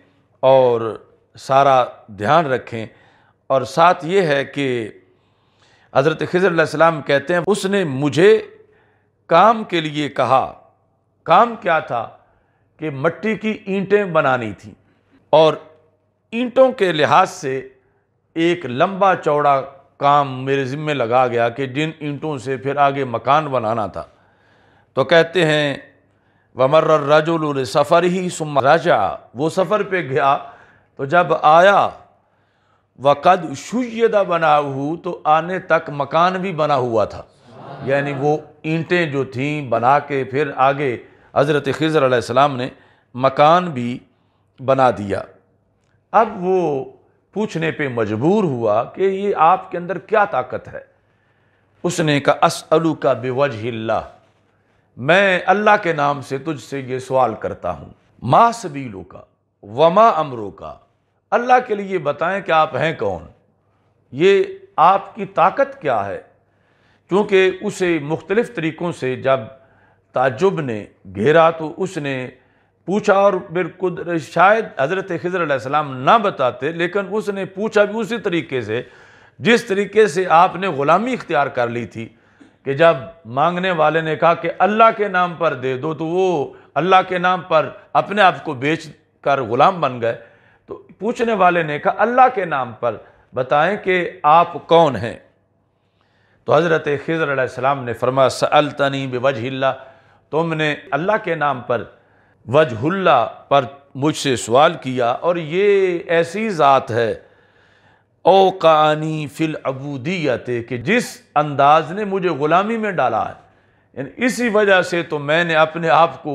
और सारा ध्यान रखें और साथ ये है कि हज़रत खज़र कहते हैं उसने मुझे काम के लिए कहा काम क्या था कि मट्टी की ईंटें बनानी थी और ईंटों के लिहाज से एक लंबा चौड़ा काम मेरे ज़िम्मे लगा गया कि जिन ईंटों से फिर आगे मकान बनाना था तो कहते हैं वमर रजुल सफ़र ही सुम राजा वो सफ़र पे गया तो जब आया वक़द शुदा बना हूँ तो आने तक मकान भी बना हुआ था यानी वो ईंटें जो थीं बना के फिर आगे हज़रत खज़र आसमाम ने मकान भी बना दिया अब वो पूछने पे मजबूर हुआ कि ये आपके अंदर क्या ताकत है उसने कहा असअलू का बेवजह मैं अल्लाह के नाम से तुझसे ये सवाल करता हूँ मा सबीलों का वमा अमरों का अल्लाह के लिए बताएं कि आप हैं कौन ये आपकी ताकत क्या है क्योंकि उसे मुख्तलिफ़ तरीक़ों से जब ताजुब ने घेरा तो उसने पूछा और बिल्कुल शायद हज़रत खजराम ना बताते लेकिन उसने पूछा भी उसी तरीके से जिस तरीके से आपने ग़ुलामी इख्तियार कर ली थी कि जब मांगने वाले ने कहा कि अल्लाह के नाम पर दे दो तो वो अल्लाह के नाम पर अपने आप को बेच कर ग़ुलाम बन गए तो पूछने वाले ने कहा अल्लाह के नाम पर बताएं कि आप कौन हैं तो हज़रत खजर ने फरमा सल्तनी तनी तुमने अल्लाह के नाम पर वजहुल्ला पर मुझसे सवाल किया और ये ऐसी ज़ात है ओ कानी फिल अबूदियत कि जिस अंदाज ने मुझे ग़ुलामी में डाला है इसी वजह से तो मैंने अपने आप को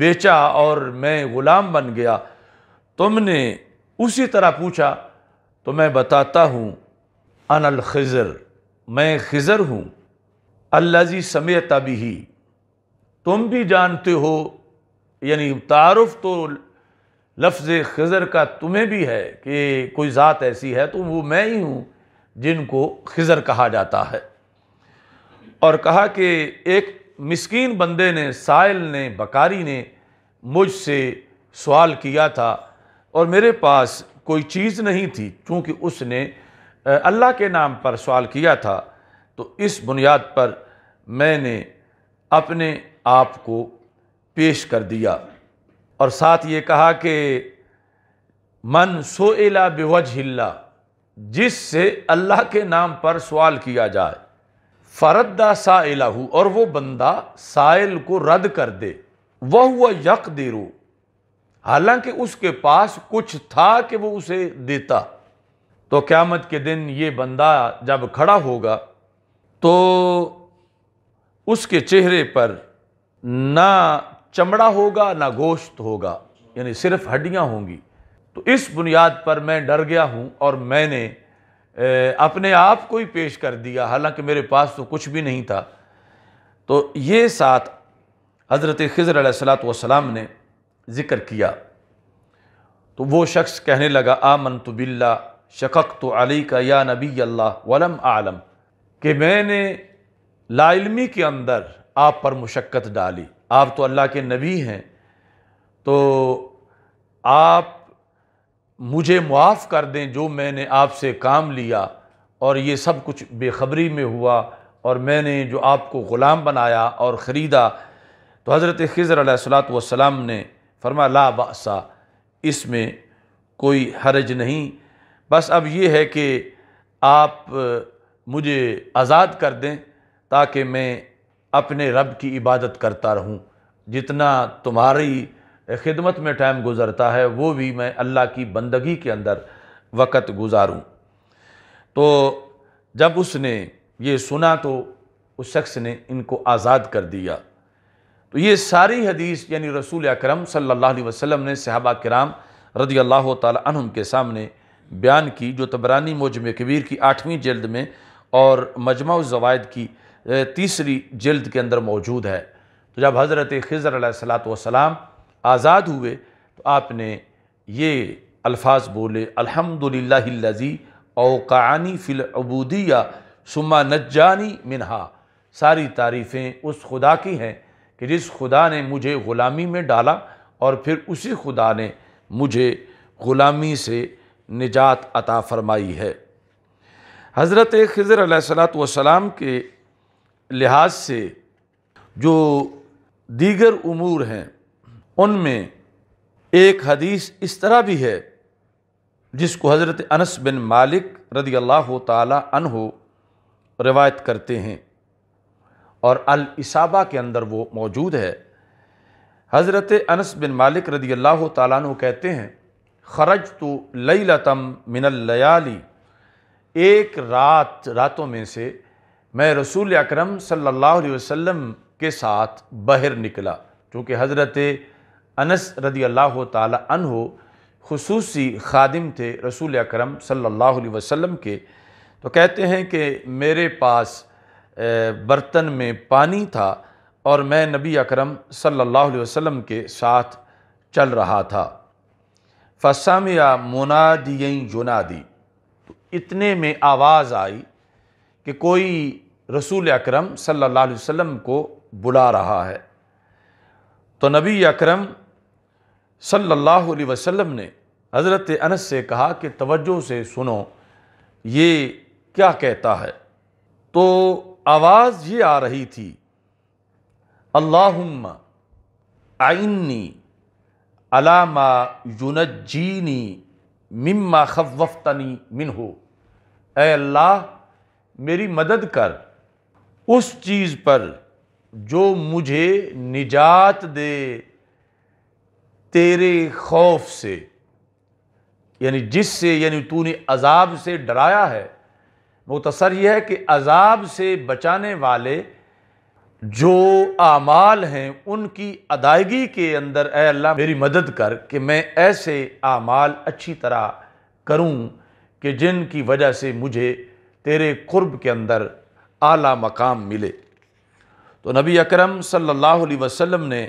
बेचा और मैं ग़ुलाम बन गया तुमने उसी तरह पूछा तो मैं बताता हूँ अनल खज़र मैं खज़र हूँ अल्लाजी तभी ही तुम भी जानते हो यानी तारफ़ तो लफ्ज़ खज़र का तुम्हें भी है कि कोई ज़ात ऐसी है तो वो मैं ही हूँ जिनको खज़र कहा जाता है और कहा कि एक मस्किन बंदे ने साइल ने बकारी ने मुझसे सवाल किया था और मेरे पास कोई चीज़ नहीं थी क्योंकि उसने अल्लाह के नाम पर सवाल किया था तो इस बुनियाद पर मैंने अपने आपको पेश कर दिया और साथ ये कहा कि मन सोएला हिल्ला जिससे अल्लाह के नाम पर सवाल किया जाए फ़रदा साइलाहू और वो बंदा साइल को रद्द कर दे वह हुआ यक देरो हालांकि उसके पास कुछ था कि वो उसे देता तो क़्यामत के दिन ये बंदा जब खड़ा होगा तो उसके चेहरे पर ना चमड़ा होगा ना गोश्त होगा यानी सिर्फ हड्डियाँ होंगी तो इस बुनियाद पर मैं डर गया हूँ और मैंने अपने आप को ही पेश कर दिया हालांकि मेरे पास तो कुछ भी नहीं था तो ये साथ हज़रत खज़र सलाम ने ज़िक्र किया तो वो शख्स कहने लगा आमन तो बिल्ला शकक तो अली का या नबी अल्लाह वलम आलम कि मैंने लाइलमी के अंदर आप पर मुशक्क़त डाली आप तो अल्लाह के नबी हैं तो आप मुझे मुआफ़ कर दें जो मैंने आपसे काम लिया और ये सब कुछ बेखबरी में हुआ और मैंने जो आपको ग़ुलाम बनाया और ख़रीदा तो हज़रत खज़र सलात ने फरमा ला बासा इसमें कोई हरज नहीं बस अब ये है कि आप मुझे आज़ाद कर दें ताकि मैं अपने रब की इबादत करता रहूं जितना तुम्हारी खिदमत में टाइम गुज़रता है वो भी मैं अल्लाह की बंदगी के अंदर वक़्त गुजारूं तो जब उसने ये सुना तो उस शख्स ने इनको आज़ाद कर दिया तो ये सारी हदीस यानी रसूल अकरम सल्लल्लाहु अलैहि वसल्लम ने सहाबा कराम रदी अल्लाह तहम के सामने बयान की जो तबरानी मोजम कबीर की आठवीं जल्द में और मजमा जवायद की तीसरी जल्द के अंदर मौजूद है तो जब हज़रत खज़र सलाम आज़ाद हुए तो आपने ये अल्फाज बोले अलहमदिल्लाजी अवकानी फ़िल अबूदिया सुमा नजानी मिनहा सारी तारीफ़ें उस खुदा की हैं कि जिस खुदा ने मुझे ग़ुलामी में डाला और फिर उसी खुदा ने मुझे ग़ुलामी से निजात अता फरमाई है हज़रत खज़र सलाम के लिहाज से जो दीगर उमूर हैं उनमें एक हदीस इस तरह भी है जिसको हज़रत अनस बिन मालिक रदी अल्लाह तहो रवायत करते हैं और अल इसाबा के अंदर वो मौजूद है हज़रत अनस बिन मालिक रदी अल्लाह तु कहते हैं खरज तो लई लतम मिनल लयाली एक रात रातों में से मैं रसूल अकरम सल्लल्लाहु अलैहि वसल्लम के साथ बाहर निकला चूँकि हज़रत अनस रदी अल्लाह तहो खसूसी खादिम थे रसूल अकरम सल्लल्लाहु अलैहि वसल्लम के तो कहते हैं कि मेरे पास बर्तन में पानी था और मैं नबी अकरम सल्लल्लाहु अलैहि वसल्लम के साथ चल रहा था फसाम या मोनादियन जुनादी तो इतने में आवाज़ आई कि कोई रसूल अक्रम सल्लल्लाहु अलैहि को बुला रहा है तो नबी अकरम सल्लल्लाहु अलैहि वसल्लम ने हज़रत अनस से कहा कि तवज्जो से सुनो ये क्या कहता है तो आवाज़ ये आ रही थी अल्लाहुम्मा आइन्नी अलामा युनजीनी मिम्मा खवफ्तनी मिन हो अल्लाह मेरी मदद कर उस चीज़ पर जो मुझे निजात दे तेरे खौफ से यानी जिससे यानी तूने अजाब से डराया है तसर यह है कि अजाब से बचाने वाले जो आमाल हैं उनकी अदायगी के अंदर ए अल्लाह मेरी मदद कर कि मैं ऐसे आमाल अच्छी तरह करूं कि जिनकी वजह से मुझे तेरे कुर्ब के अंदर आला मकाम मिले तो नबी अकरम सल्लल्लाहु अलैहि वसल्लम ने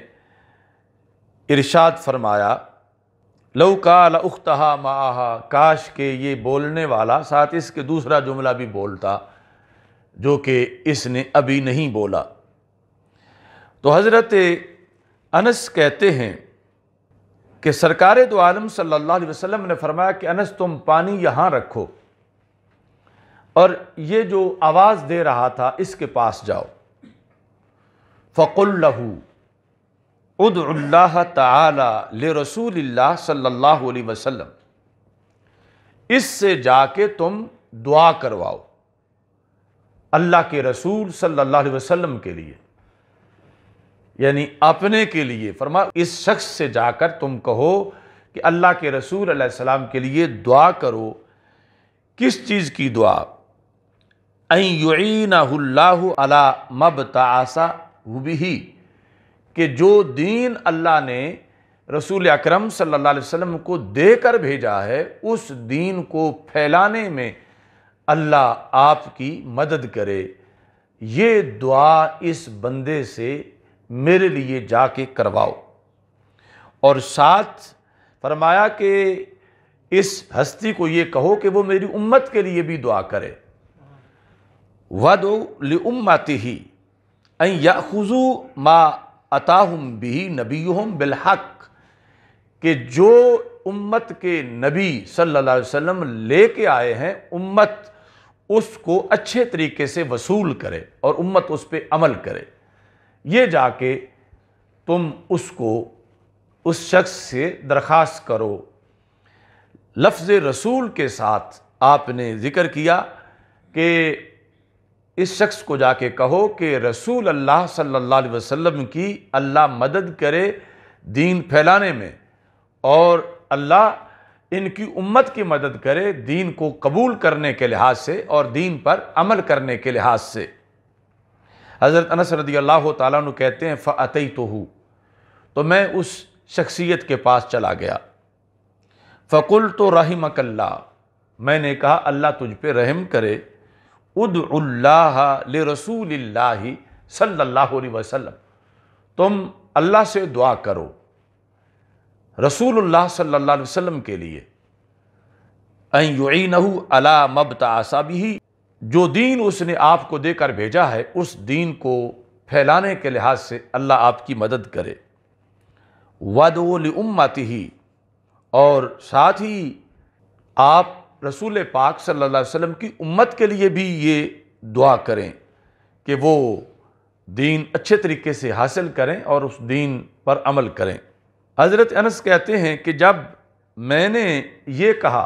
इरशाद फरमाया लव का लख्तहा माहा काश के ये बोलने वाला साथ इसके दूसरा जुमला भी बोलता जो कि इसने अभी नहीं बोला तो हज़रत अनस कहते हैं कि सरकार दो तो आलम सल्लल्लाहु अलैहि वसल्लम ने फरमाया कि अनस तुम पानी यहाँ रखो और ये जो आवाज़ दे रहा था इसके पास जाओ फ़कुल लहू तसूल्ला तला सल्ला वसलम इससे जाके तुम दुआ करवाओ अल्लाह के रसूल सल्लल्लाहु अलैहि वसल्लम के लिए यानी अपने के लिए फरमा इस शख्स से जाकर तुम कहो कि अल्लाह के रसूल सलाम के लिए दुआ करो किस चीज़ की दुआ अला मब तासा हुबी कि जो दीन अल्लाह ने रसूल अकरम सल्लल्लाहु अलैहि वसल्लम को देकर भेजा है उस दीन को फैलाने में अल्लाह आपकी मदद करे ये दुआ इस बंदे से मेरे लिए जाके करवाओ और साथ फरमाया कि इस हस्ती को ये कहो कि वो मेरी उम्मत के लिए भी दुआ करे वदो लम्मती ही याखुजू मा अताहम भी नबी हम बिलहक के जो उम्मत के नबी सल्लल्लाहु अलैहि वसल्लम लेके आए हैं उम्मत उसको अच्छे तरीके से वसूल करे और उम्मत उस पर अमल करे ये जाके तुम उसको उस शख्स से दरख्वास्त करो लफ्ज़ रसूल के साथ आपने ज़िक्र किया कि इस शख्स को जाके कहो कि रसूल अल्लाह सल्लल्लाहु अलैहि वसल्लम की अल्लाह मदद करे दीन फैलाने में और अल्लाह इनकी उम्मत की मदद करे दीन को कबूल करने के लिहाज से और दीन पर अमल करने के लिहाज से हज़रत अनस रदी अल्लाह तु कहते हैं फ़तई तो हूँ तो मैं उस शख्सियत के पास चला गया फ़कुल तो रही मैंने कहा अल्लाह तुझ पर रहम करे उदल्लाह रसूल सल्ला वसलम तुम अल्लाह से दुआ करो रसूल सल्ला अलैहि के लिए अयुनहू अला मबता भी जो दीन उसने आपको देकर भेजा है उस दीन को फैलाने के लिहाज से अल्लाह आपकी मदद करे वद उम्मत ही और साथ ही आप रसूल पाक सल्ला वम की उम्मत के लिए भी ये दुआ करें कि वो दीन अच्छे तरीके से हासिल करें और उस दीन पर अमल करें हज़रत अनस कहते हैं कि जब मैंने ये कहा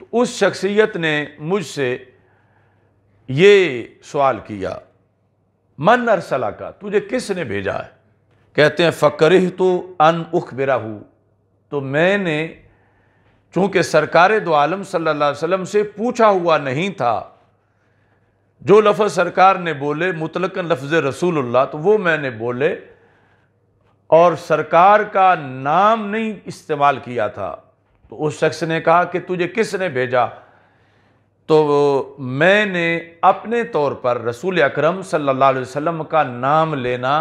तो उस शख्सियत ने मुझसे ये सवाल किया मन अरसला का तुझे किसने भेजा है कहते हैं फ़कर तो अन उख बिरा तो मैंने चूँकि सरकार दो आलम सल्ला वसम से पूछा हुआ नहीं था जो लफ्ज़ सरकार ने बोले मुतलक लफ्ज़ रसूलुल्लाह तो वो मैंने बोले और सरकार का नाम नहीं इस्तेमाल किया था तो उस शख्स ने कहा कि तुझे किसने भेजा तो मैंने अपने तौर पर रसूल अकरम सल्लल्लाहु अलैहि वसल्लम का नाम लेना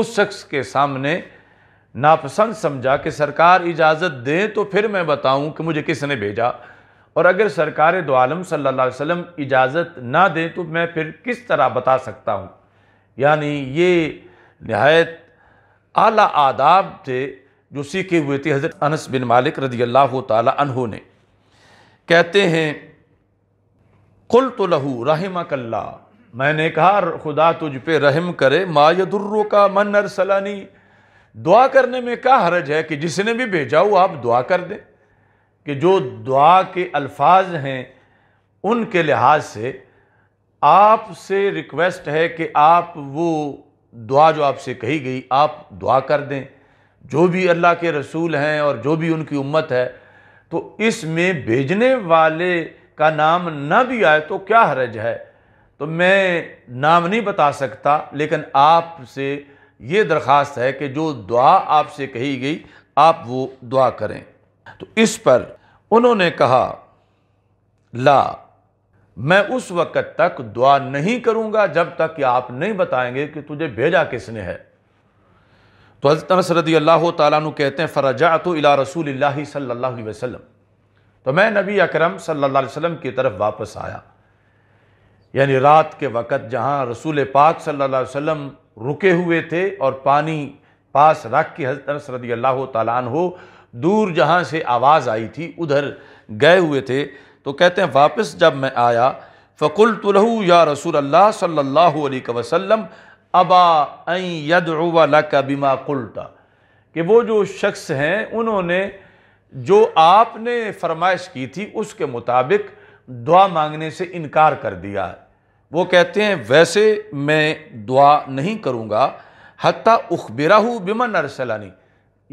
उस शख्स के सामने नापसंद समझा कि सरकार इजाज़त दे तो फिर मैं बताऊं कि मुझे किसने भेजा और अगर सरकार दो आलम सल्ला वसम इजाज़त ना दें तो मैं फिर किस तरह बता सकता हूँ यानी ये नहायत आला आदाब थे जो सीखे हुए थे हज़रत अनस बिन मालिक रदी अल्लाह तहों ने कहते हैं कुल तो लहू रहमकल्ला मैंने कहा खुदा तुझ पर रहम करे मा यदुर्रो का मन अरसलानी दुआ करने में क्या हरज है कि जिसने भी भेजा हो आप दुआ कर दें कि जो दुआ के अल्फाज हैं उनके लिहाज से आपसे रिक्वेस्ट है कि आप वो दुआ जो आपसे कही गई आप दुआ कर दें जो भी अल्लाह के रसूल हैं और जो भी उनकी उम्मत है तो इसमें भेजने वाले का नाम ना भी आए तो क्या हरज है तो मैं नाम नहीं बता सकता लेकिन आपसे ये दरख्वास्त है कि जो दुआ आपसे कही गई आप वो दुआ करें तो इस पर उन्होंने कहा ला मैं उस वक़्त तक दुआ नहीं करूंगा जब तक कि आप नहीं बताएंगे कि तुझे भेजा किसने है तो हज़रत अनस अल्लाह तु कहते हैं फ़रजा तो अला रसूल सल्ला वसम तो मैं नबी अकरम सल्ला वसल्लम की तरफ वापस आया यानी रात के वक़्त जहां रसूल पाक अलैहि वसल्लम रुके हुए थे और पानी पास रख के हजरत अनस रदी अल्लाह तन हो दूर जहाँ से आवाज़ आई थी उधर गए हुए थे तो कहते हैं वापस जब मैं आया फ़कुल तुलहू या रसूल अल्लाह सल्ला वसलम अबा यदला का बिमा कुल्टा कि वो जो शख्स हैं उन्होंने जो आपने फरमाइश की थी उसके मुताबिक दुआ मांगने से इनकार कर दिया वो कहते हैं वैसे मैं दुआ नहीं करूँगा हती उखबिरा हूँ बिमन अरसलानी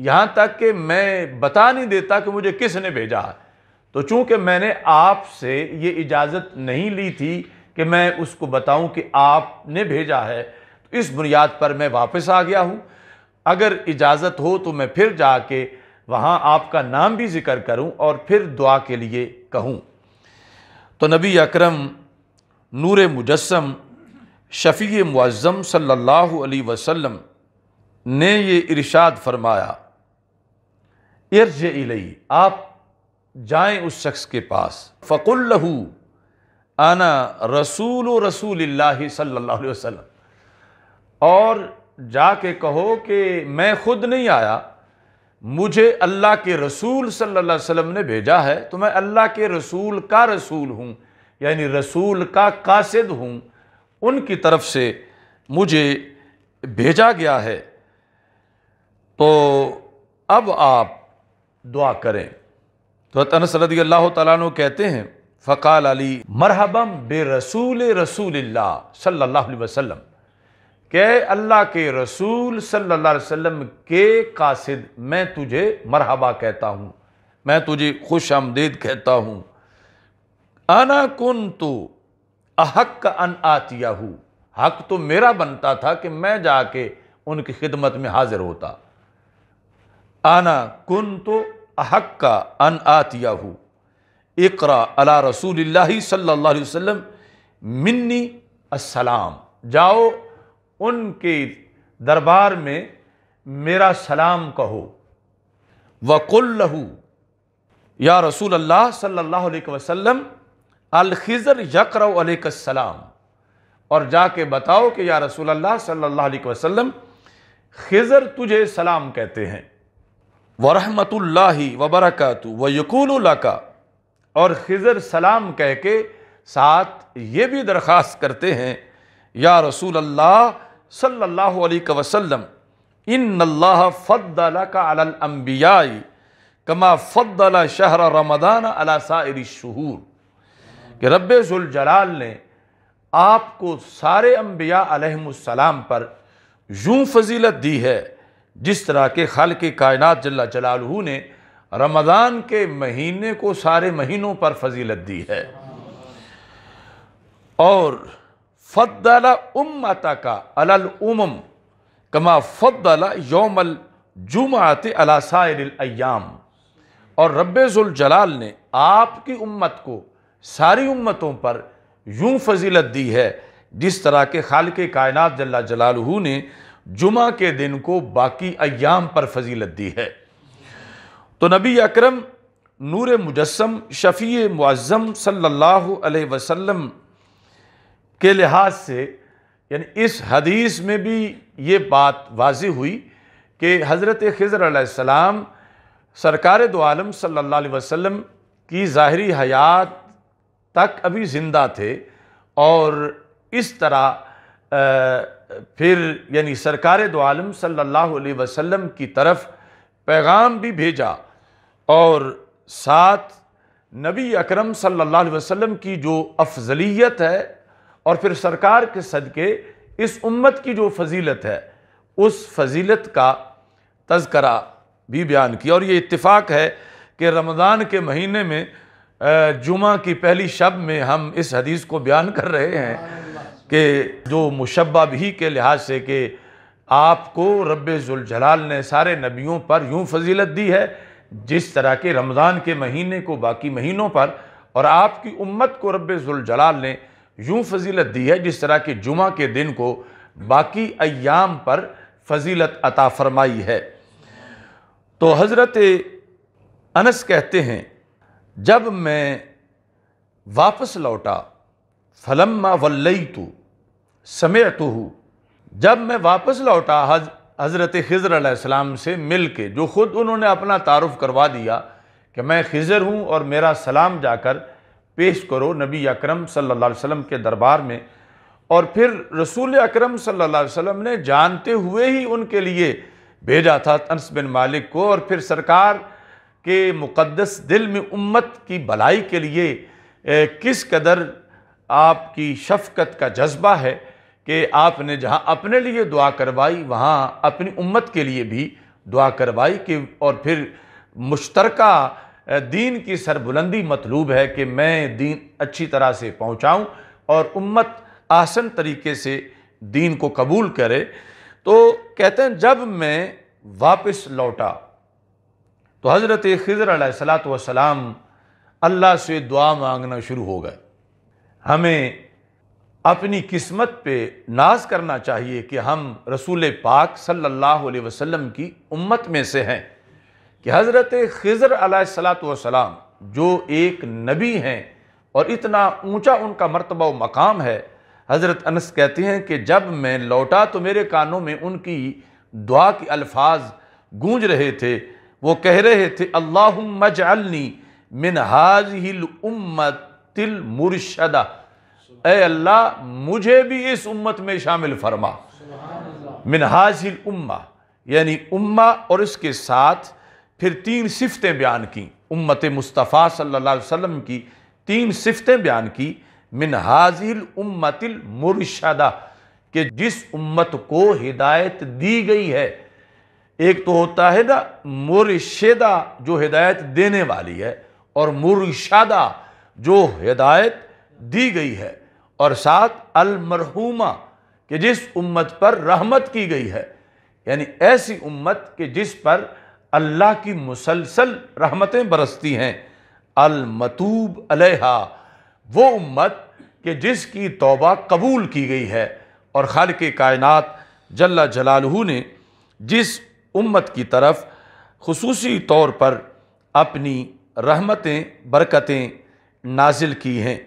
यहाँ तक कि मैं बता नहीं देता कि मुझे किसने भेजा है तो चूँकि मैंने आपसे ये इजाज़त नहीं ली थी कि मैं उसको बताऊँ कि आपने भेजा है तो इस बुनियाद पर मैं वापस आ गया हूँ अगर इजाज़त हो तो मैं फिर जाके वहाँ आपका नाम भी ज़िक्र करूँ और फिर दुआ के लिए कहूँ तो नबी अकरम नूर मुजस्म शफ़ी मुआज़म सल्लल्लाहु अलैहि वसल्लम ने ये इरशाद फरमाया इर्ज इलई आप जाएं उस शख्स के पास फ़कुल्लहू आना रसूल रसूल सल्ला वसम और जाके कहो कि मैं ख़ुद नहीं आया मुझे अल्लाह के रसूल सल्लल्लाहु अलैहि वसल्लम ने भेजा है तो मैं अल्लाह के रसूल का रसूल हूँ यानी रसूल का कासिद हूँ उनकी तरफ से मुझे भेजा गया है तो अब आप दुआ करें तो तनस अल्लाह तु कहते हैं फ़काल अली मरहबम बे रसूल रसूल सल्ला वसम के अल्लाह के रसूल सल्ला वसम के कासिद मैं तुझे मरहबा कहता हूँ मैं तुझे खुश आमदेद कहता हूँ अना कुन तो अहक अन आतियाहू हक तो मेरा बनता था कि मैं जाके उनकी खिदमत में हाजिर होता आना कुन तो अहक का अन आतियाहू इकरा अला रसूल सल्ला वसम मिन्नी असलाम जाओ उनके दरबार में मेरा सलाम कहो वकुल्लहू या रसूल अल्लाह सल्लल्लाहु अलैहि वसल्लम यकर सलाम और जाके बताओ कि या रसूल अल्लाह सल्लल्लाहु अलैहि वसल्लम खज़र तुझे सलाम कहते हैं वरहमतुल्ला वबरकत व यकूल का और ख़िज़र सलाम कह के साथ ये भी दरख्वास्त करते हैं या रसूल अल्लाह सल्लल्लाहु अलैहि वसल्लम इन अल्लाह फ़द्दल का कमा फ़द्दल शहर रमदान अला साइर कि जलाल ने आपको सारे अम्बिया अलैहिस्सलाम पर यूं फजीलत दी है जिस तरह के खल के कायनात जल्ला जलालहू ने रमज़ान के महीने को सारे महीनों पर फजीलत दी है और फ़दला उम्मता का अलम कमा फ़दला योमल जुमात अलासायाम और जलाल ने आपकी उम्मत को सारी उम्मतों पर यूं फजीलत दी है जिस तरह के खाल के कायनत जल्ला जलालहू ने जुमा के दिन को बाकी अयाम पर फजीलत दी है तो नबी अकरम नूर मुजस्म शफ़ी मुआज़म सल्लल्लाहु अलैहि वसल्लम के लिहाज से यानी इस हदीस में भी ये बात वाज हुई कि हज़रत खज़र सरकार दो आलम सल्लल्लाहु अलैहि वसल्लम की ज़ाहरी हयात तक अभी ज़िंदा थे और इस तरह फिर यानी सरकार दो आलम सल्लल्लाहु अलैहि वसल्लम की तरफ पैगाम भी भेजा और साथ नबी अकरम सल्लल्लाहु अलैहि वसल्लम की जो अफजलियत है और फिर सरकार के सदक़े इस उम्मत की जो फजीलत है उस फजीलत का तस्करा भी बयान किया और ये इत्तेफाक है कि रमज़ान के महीने में जुमा की पहली शब में हम इस हदीस को बयान कर रहे हैं कि जो मुशबा भी के लिहाज से कि आपको रबाल ने सारे नबियों पर यूँ फजीलत दी है जिस तरह के रमज़ान के महीने को बाकी महीनों पर और आपकी उम्मत को रबाल ने यूँ फजीलत दी है जिस तरह के जुमा के दिन को बाकी अयाम पर फजीलत अता फरमाई है तो हज़रत अनस कहते हैं जब मैं वापस लौटा फलम्मा वल्लई तो समय तो हूँ जब मैं वापस लौटा हज हज़रत खज़र अलैहिस्सलाम से मिल के जो ख़ुद उन्होंने अपना तारफ़ करवा दिया कि मैं खज़र हूँ और मेरा सलाम जाकर पेश करो नबी अकरम सल्लल्लाहु अलैहि वसल्लम के दरबार में और फिर रसूल अकरम सल्लल्लाहु अलैहि वसल्लम ने जानते हुए ही उनके लिए भेजा था अनस बिन मालिक को और फिर सरकार के मुक़दस दिल में उम्मत की भलाई के लिए किस कदर आपकी शफकत का जज्बा है कि आपने जहाँ अपने लिए दुआ करवाई वहाँ अपनी उम्मत के लिए भी दुआ करवाई कि और फिर मुश्तरका दीन की सरबुलंदी मतलूब है कि मैं दीन अच्छी तरह से पहुँचाऊँ और उम्मत आसन तरीके से दीन को कबूल करे तो कहते हैं जब मैं वापस लौटा तो हज़रत खज़र सलात वसलाम अल्लाह से दुआ मांगना शुरू हो गए हमें अपनी किस्मत पे नाज करना चाहिए कि हम रसूल पाक सल्लल्लाहु अलैहि वसल्लम की उम्मत में से हैं कि हज़रत खज़र सलात वसलाम जो एक नबी हैं और इतना ऊंचा उनका मरतबा मकाम है हज़रत अनस कहते हैं कि जब मैं लौटा तो मेरे कानों में उनकी दुआ के अल्फाज गूंज रहे थे वो कह रहे थे अल्लाह मजअलनी मिन हाज उम्मतिल मुर्शदा अल्लाह मुझे भी इस उम्मत में शामिल फरमा मिन हाज उम्मा यानी उम्मा और इसके साथ फिर तीन सिफतें बयान की उम्मत मुस्तफ़ा सल्ला वसम की तीन सिफतें बयान की मिन हाजिल उम्मतिल मुर्शदा के जिस उम्मत को हिदायत दी गई है एक तो होता है ना मुरशदा जो हिदायत देने वाली है और मुरशादा जो हिदायत दी गई है और साथ अलमरहूमा कि जिस उम्मत पर रहमत की गई है यानी ऐसी उम्मत कि जिस पर अल्लाह की मुसलसल रहमतें बरसती हैं अलमतूब अलहा वो उम्मत कि जिसकी तौबा कबूल की गई है और खाल के कायनत जल्ला जलालहू ने जिस उम्मत की तरफ खसूसी तौर पर अपनी रहमतें बरकतें नाजिल की हैं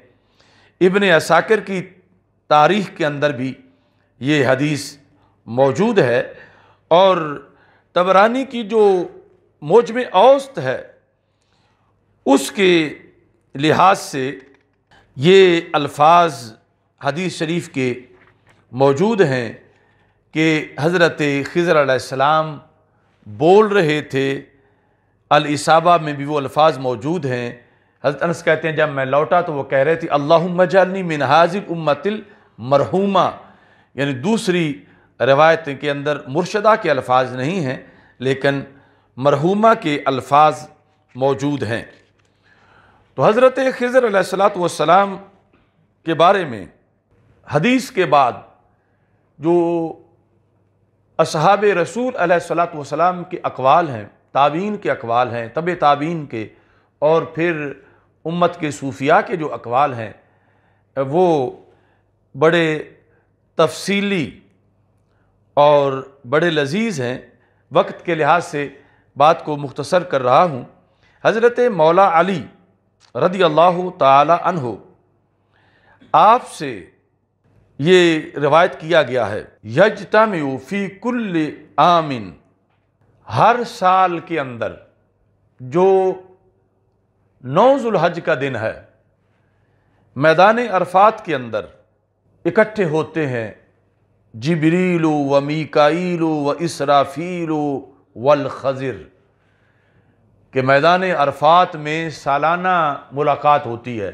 इबन असाकर की तारीख़ के अंदर भी ये हदीस मौजूद है और तबरानी की जो मौज में औस्त है उसके लिहाज से ये अल्फाज हदीस शरीफ के मौजूद हैं कि हज़रत खज़र आसमाम बोल रहे थे अलसाबा में भी वो अल्फाज मौजूद हैं हजरत अनस कहते हैं जब मैं लौटा तो वो कह रहे थे अल्लाह मजानी मिन हाजिब उम्मतिल मरहूमा यानी दूसरी रवायत के अंदर मुर्शदा के अल्फाज नहीं हैं लेकिन मरहूमा के अल्फाज मौजूद हैं तो हज़रत खज़र सलाम के बारे में हदीस के बाद जो असहाब रसूल सलाम के अकवाल हैं ताबीन के अकवाल हैं तब ताबीन के और फिर उम्मत के सूफिया के जो अकवाल हैं वो बड़े तफसीली और बड़े लजीज़ हैं वक्त के लिहाज से बात को मुख्तसर कर रहा हूँ हज़रत मौला अली रदी अल्लाह तन हो आपसे ये रिवायत किया गया है में उफी कुल आमिन हर साल के अंदर जो नौजुलहज का दिन है मैदान अरफात के अंदर इकट्ठे होते हैं जिबरीलो व मीकाईलो व इसराफीलो वल खज़िर के मैदान अरफात में सालाना मुलाकात होती है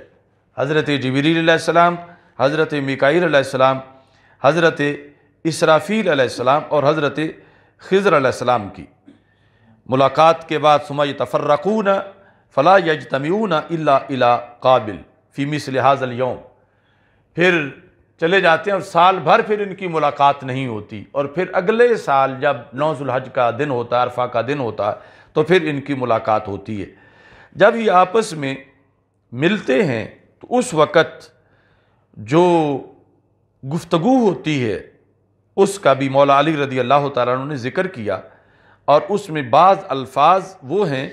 हज़रत जबरीलम हज़रत मिकाईसम हज़रत इसराफ़ीसम और हज़रत खज़रसम की मुलाकात के बाद सुमा तफर्रकून फ़ला यजतमून अला काबिल फ़ीमिस लिहाजलयोम फिर चले जाते हैं और साल भर फिर इनकी मुलाकात नहीं होती और फिर अगले साल जब नौजुलहज का दिन होता है अरफा का दिन होता है तो फिर इनकी मुलाकात होती है जब ये आपस में मिलते हैं तो उस वक़्त जो गुफ्तगु होती है उसका भी मौला अली रदी अल्लाह तु ने ज़िक्र किया और उसमें बाज़ अल्फाज वो हैं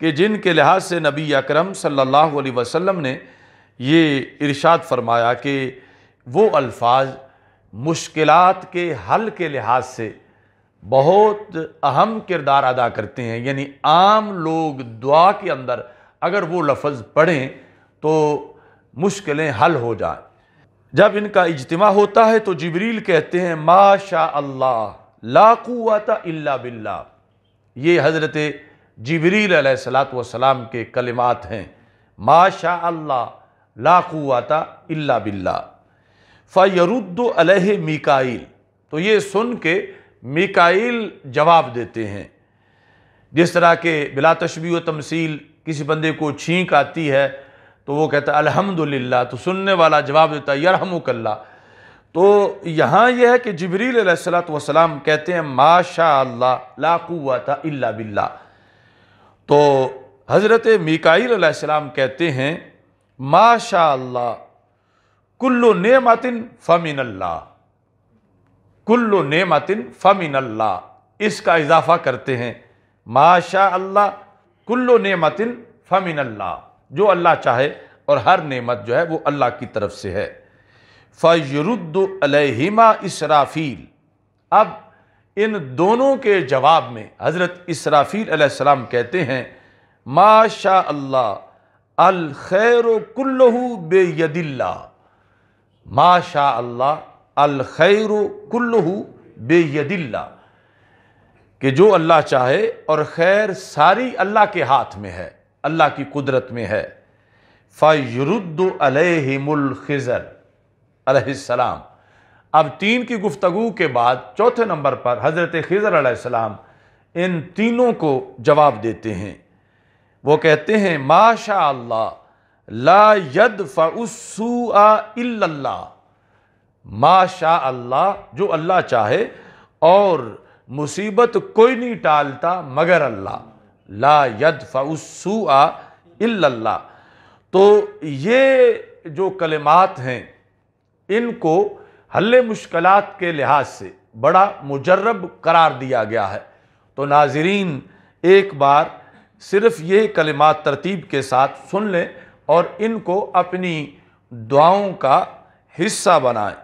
कि जिनके लिहाज से नबी अकरम सल्लल्लाहु अलैहि वसल्लम ने ये इरशाद फरमाया कि वो अल्फाज मुश्किल के हल के लिहाज से बहुत अहम किरदार अदा करते हैं यानी आम लोग दुआ के अंदर अगर वो लफ्ज़ पढ़ें तो मुश्किलें हल हो जाए जब इनका इजतमा होता है तो जबरील कहते हैं माशा अल्लाह लाकुआता अला बिल्ला ये हज़रत जबरील सलात वसलाम के कलिमात हैं माशा अल्लाह लाकुआता अला बिल्ला फ़यरुद्द मिकाइल तो ये सुन के मिकाइल जवाब देते हैं जिस तरह के बिला तशबी व तमसील किसी बंदे को छींक आती है तो वो कहता है अल्हम्दुलिल्लाह तो सुनने वाला जवाब देता है यरहमुकल्ला तो यहाँ यह है कि जबरील कहते हैं माशा अल्लाह था इल्ला बिल्ला तो हज़रत मिकाईल सलाम कहते हैं माशा अल्लाह कुल्लो नेमातिन फ़मिन अल्लाह कुल्लो नेमातिन फ़मिन अल्लाह इसका इजाफ़ा करते हैं माशा अल्लाह कुल्लो नेमातिन फ़मिन अल्लाह जो अल्लाह चाहे और हर नेमत जो है वो अल्लाह की तरफ से है फ़रुद्दलहिमा इसराफील अब इन दोनों के जवाब में हज़रत इसराफील कहते हैं माशा अल्लाह अलखैर कुल्लू बेयदिल्ला माशा अल्लाह अलखैर कुल्लू बेयदिल्ला कि जो अल्लाह चाहे और खैर सारी अल्लाह के हाथ में है अल्लाह की कुदरत में है फ़रुद्दलखज़र अब तीन की गुफ्तु के बाद चौथे नंबर पर हज़रत खज़र आसमाम इन तीनों को जवाब देते हैं वो कहते हैं माशा ला यद फ़ाउसल्ला माशा अल्लाह जो अल्लाह चाहे और मुसीबत कोई नहीं टालता मगर अल्लाह ला यद फ़ाउसूआ तो ये जो कलमात हैं इनको हल मुश्किलात के लिहाज से बड़ा मुजरब करार दिया गया है तो नाजरीन एक बार सिर्फ ये कलिमात तरतीब के साथ सुन लें और इनको अपनी दुआओं का हिस्सा बनाएं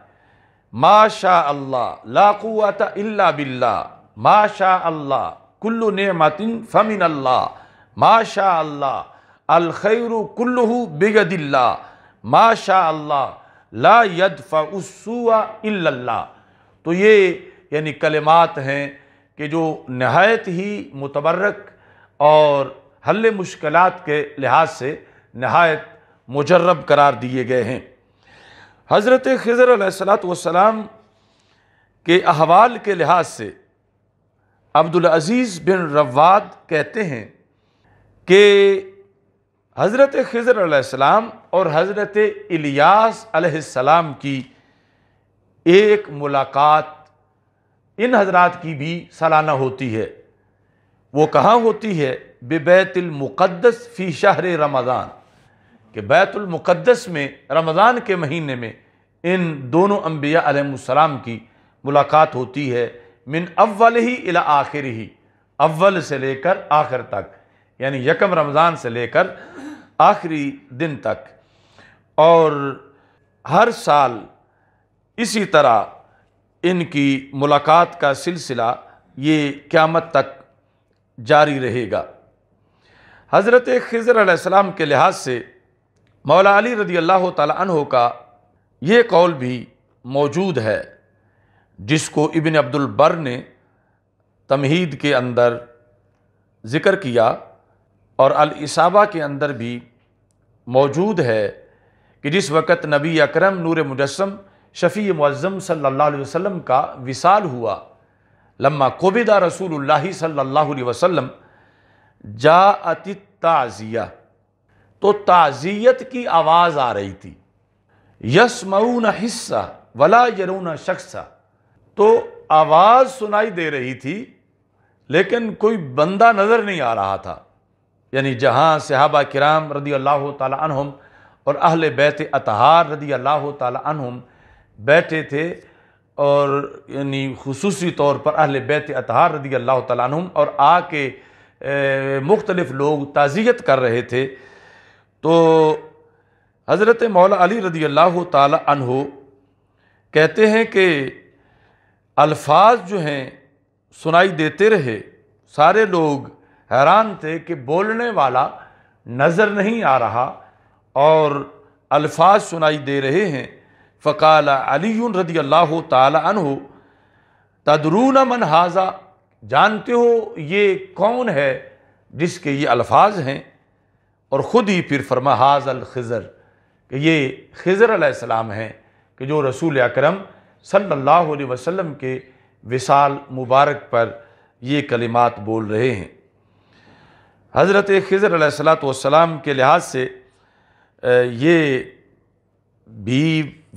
माशा अल्लाह लाकुआत इल्ला बिल्ला माशा अल्लाह कुल्लु नमतिन फ़मिन अल्लाह माशा अल्लाह अलखैर कुल्लू बिगदिल्ला माशा अल्लाह ला यदफ़ुआ इल्ला तो ये यानी कलमात हैं कि जो नहायत ही मुतबरक और हल मुश्किल के लिहाज से नहायत मुजरब करार दिए गए हैं हज़रत खज़र सलात वसलाम के अहवाल के लिहाज से अब्दुल अजीज़ बिन रवाद कहते हैं कि हज़रत खज़र आसमाम और हज़रत इलियास अलैहिस्सलाम की एक मुलाकात इन हजरात की भी सालाना होती है वो कहाँ होती है बेबैतुलमक़दस फ़ी शहर रमज़ान कि बैतुलमक़दस में रमज़ान के महीने में इन दोनों अम्बिया की मुलाकात होती है मिन अव्वल ही इला आखिर ही अव्वल से लेकर आखिर तक यानी यकम रमज़ान से लेकर आखिरी दिन तक और हर साल इसी तरह इनकी मुलाकात का सिलसिला ये क़्यामत तक जारी रहेगा हज़रत खज़र अलैहिस्सलाम के लिहाज से मौला अली रदी अल्लाह तह का ये कौल भी मौजूद है जिसको इबन अब्दुल बर ने तमहीद के अंदर ज़िक्र किया और अलसाबा के अंदर भी मौजूद है कि जिस वक़्त नबी अकरम नूर मुजस्म शफ़ी मुज़म सल्ला वसम का विसाल हुआ लम्मा कोबिदा रसूल सल्लल्लाहु वसम जा अति ताज़िया तो ताज़ियत की आवाज़ आ रही थी न हिस्सा वला न शख्सा तो आवाज़ सुनाई दे रही थी लेकिन कोई बंदा नज़र नहीं आ रहा था यानी जहाँ सहाबा किराम रदी अल्लाह तुम और अहल बैत अतहार रदी अल्लाह तुम बैठे थे और यानी खसूस तौर पर अहल बैत अतहार रदी अल्लाह तुम और आके मुख्तलफ़ लोग ताज़ियत कर रहे थे तो हज़रत मौला अली रदी अल्लाह तहो कहते हैं कि अल्फाज जो हैं सुनाई देते रहे सारे लोग हैरान थे कि बोलने वाला नज़र नहीं आ रहा और अल्फाज सुनाई दे रहे हैं फ़काल अली रदी अल्लाह हो तदरून मन हाजा जानते हो ये कौन है जिसके ये अल्फाज हैं और ख़ुद ही फिर फरमा हाज अल खज़र कि ये खज़र आसमाम हैं कि जो रसूल अक्रम सल्लल्लाहु अलैहि वसल्लम के विसाल मुबारक पर ये कलिमात बोल रहे हैं हज़रत खज़र सलाम के लिहाज से ये भी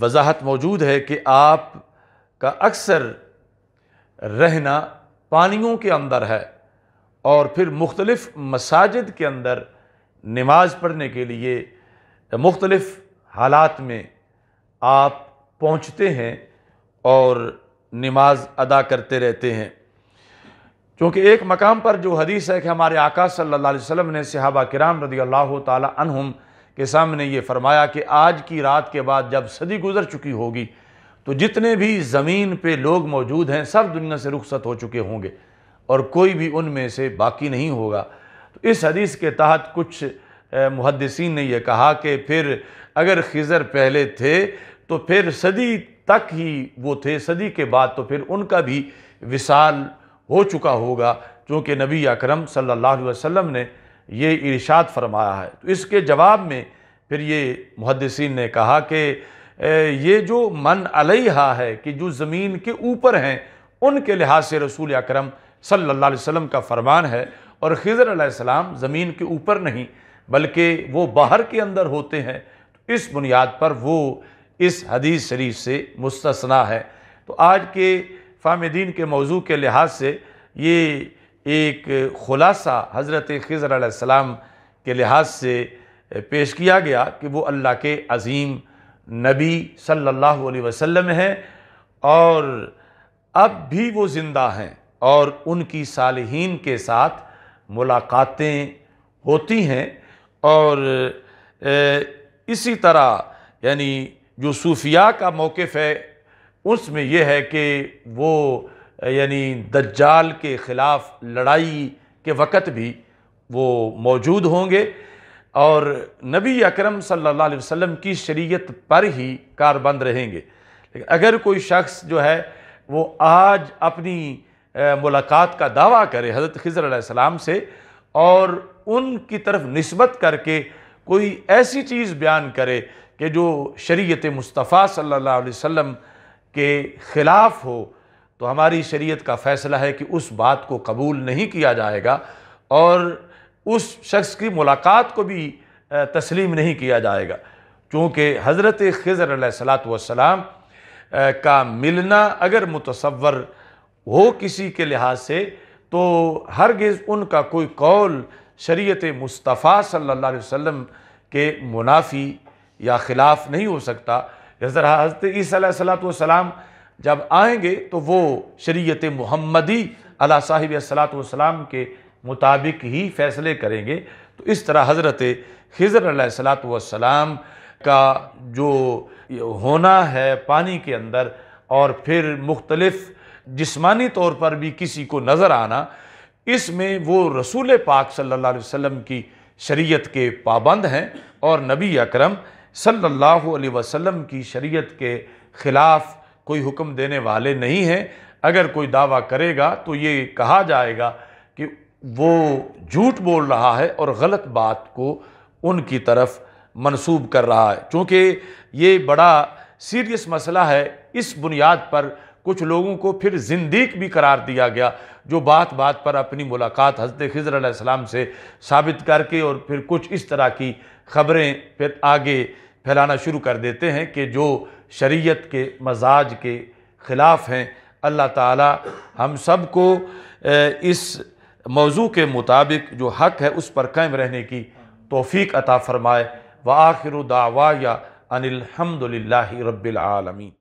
वजाहत मौजूद है कि आप का अक्सर रहना पानियों के अंदर है और फिर मुख्तलफ़ मसाजिद के अंदर नमाज पढ़ने के लिए मुख्तलफ़ हालात में आप पहुँचते हैं और नमाज अदा करते रहते हैं क्योंकि एक मकाम पर जो हदीस है कि हमारे आका सल्ला वसम ने सिहाबा किराम रदी अल्लाह तुम के सामने ये फरमाया कि आज की रात के बाद जब सदी गुजर चुकी होगी तो जितने भी ज़मीन पे लोग मौजूद हैं सब दुनिया से रुखसत हो चुके होंगे और कोई भी उनमें से बाकी नहीं होगा तो इस हदीस के तहत कुछ मुहदसिन ने यह कहा कि फिर अगर खिज़र पहले थे तो फिर सदी तक ही वो थे सदी के बाद तो फिर उनका भी विशाल हो चुका होगा चूँकि नबी अकरम सल्लल्लाहु अलैहि वसल्लम ने ये इरशाद फरमाया है तो इसके जवाब में फिर ये मुहदसिन ने कहा कि ये जो मन अलहा है कि जो ज़मीन के ऊपर हैं उनके लिहाज से रसूल अक्रम सल्ला वसम का फरमान है और खिजर आसमाम ज़मीन के ऊपर नहीं बल्कि वो बाहर के अंदर होते हैं तो इस बुनियाद पर वो इस हदीस शरीफ से मुस्तना है तो आज के फ़ाम दीन के मौजू के लिहाज से ये एक ख़ुलासा हज़रत खज़र सलाम के लिहाज से पेश किया गया कि वो अल्लाह के अज़ीम नबी सल्लल्लाहु अलैहि वसल्लम हैं और अब भी वो ज़िंदा हैं और उनकी सालहीन के साथ मुलाकातें होती हैं और इसी तरह यानी जो सूफिया का मौक़ है उसमें यह है कि वो यानी दज्जाल के ख़िलाफ़ लड़ाई के वक़्त भी वो मौजूद होंगे और नबी अकरम सल्लल्लाहु अलैहि वसल्लम की शरीयत पर ही कारबंद रहेंगे लेकिन अगर कोई शख्स जो है वो आज अपनी मुलाकात का दावा करे हज़रत खज़र सलाम से और उनकी तरफ नस्बत करके कोई ऐसी चीज़ बयान करे कि जो शरीयत मुस्तफ़ा सल्लल्लाहु अलैहि वसल्लम के ख़िलाफ़ हो तो हमारी शरीयत का फ़ैसला है कि उस बात को कबूल नहीं किया जाएगा और उस शख्स की मुलाकात को भी तस्लीम नहीं किया जाएगा चूँकि हज़रत खज़र सलातम का मिलना अगर मुतसवर हो किसी के लिहाज से तो हरगिज़ उनका कोई कौल शरीयत मुस्तफ़ा सल्लल्लाहु अलैहि वसल्लम के मुनाफी या खिलाफ नहीं हो सकता ज़रा हज़रत सलातम जब आएंगे तो वो शरीत मुहम्मदी अला साहिब सलाम के मुताबिक ही फैसले करेंगे तो इस तरह हज़रत खिज़र सलातम का जो होना है पानी के अंदर और फिर मुख्तलफ़ जिस्मानी तौर पर भी किसी को नज़र आना इसमें वो रसूल पाक सल्लल्लाहु अलैहि वसल्लम की शरीयत के पाबंद हैं और नबी अकरम सल्लल्लाहु अलैहि वसल्लम की शरीयत के ख़िलाफ़ कोई हुक्म देने वाले नहीं हैं अगर कोई दावा करेगा तो ये कहा जाएगा कि वो झूठ बोल रहा है और गलत बात को उनकी तरफ मनसूब कर रहा है चूँकि ये बड़ा सीरियस मसला है इस बुनियाद पर कुछ लोगों को फिर जिंदीक भी करार दिया गया जो बात बात पर अपनी मुलाकात हजरत खजर से साबित करके और फिर कुछ इस तरह की ख़बरें फिर आगे फैलाना शुरू कर देते हैं कि जो शरीयत के मजाज के ख़िलाफ़ हैं अल्लाह ताला हम सब को इस मौजू के मुताबिक जो हक़ है उस पर कायम रहने की तोफ़ी अता फ़रमाए व आखिर दावा या अनिलहमदिल्ला रबालमीन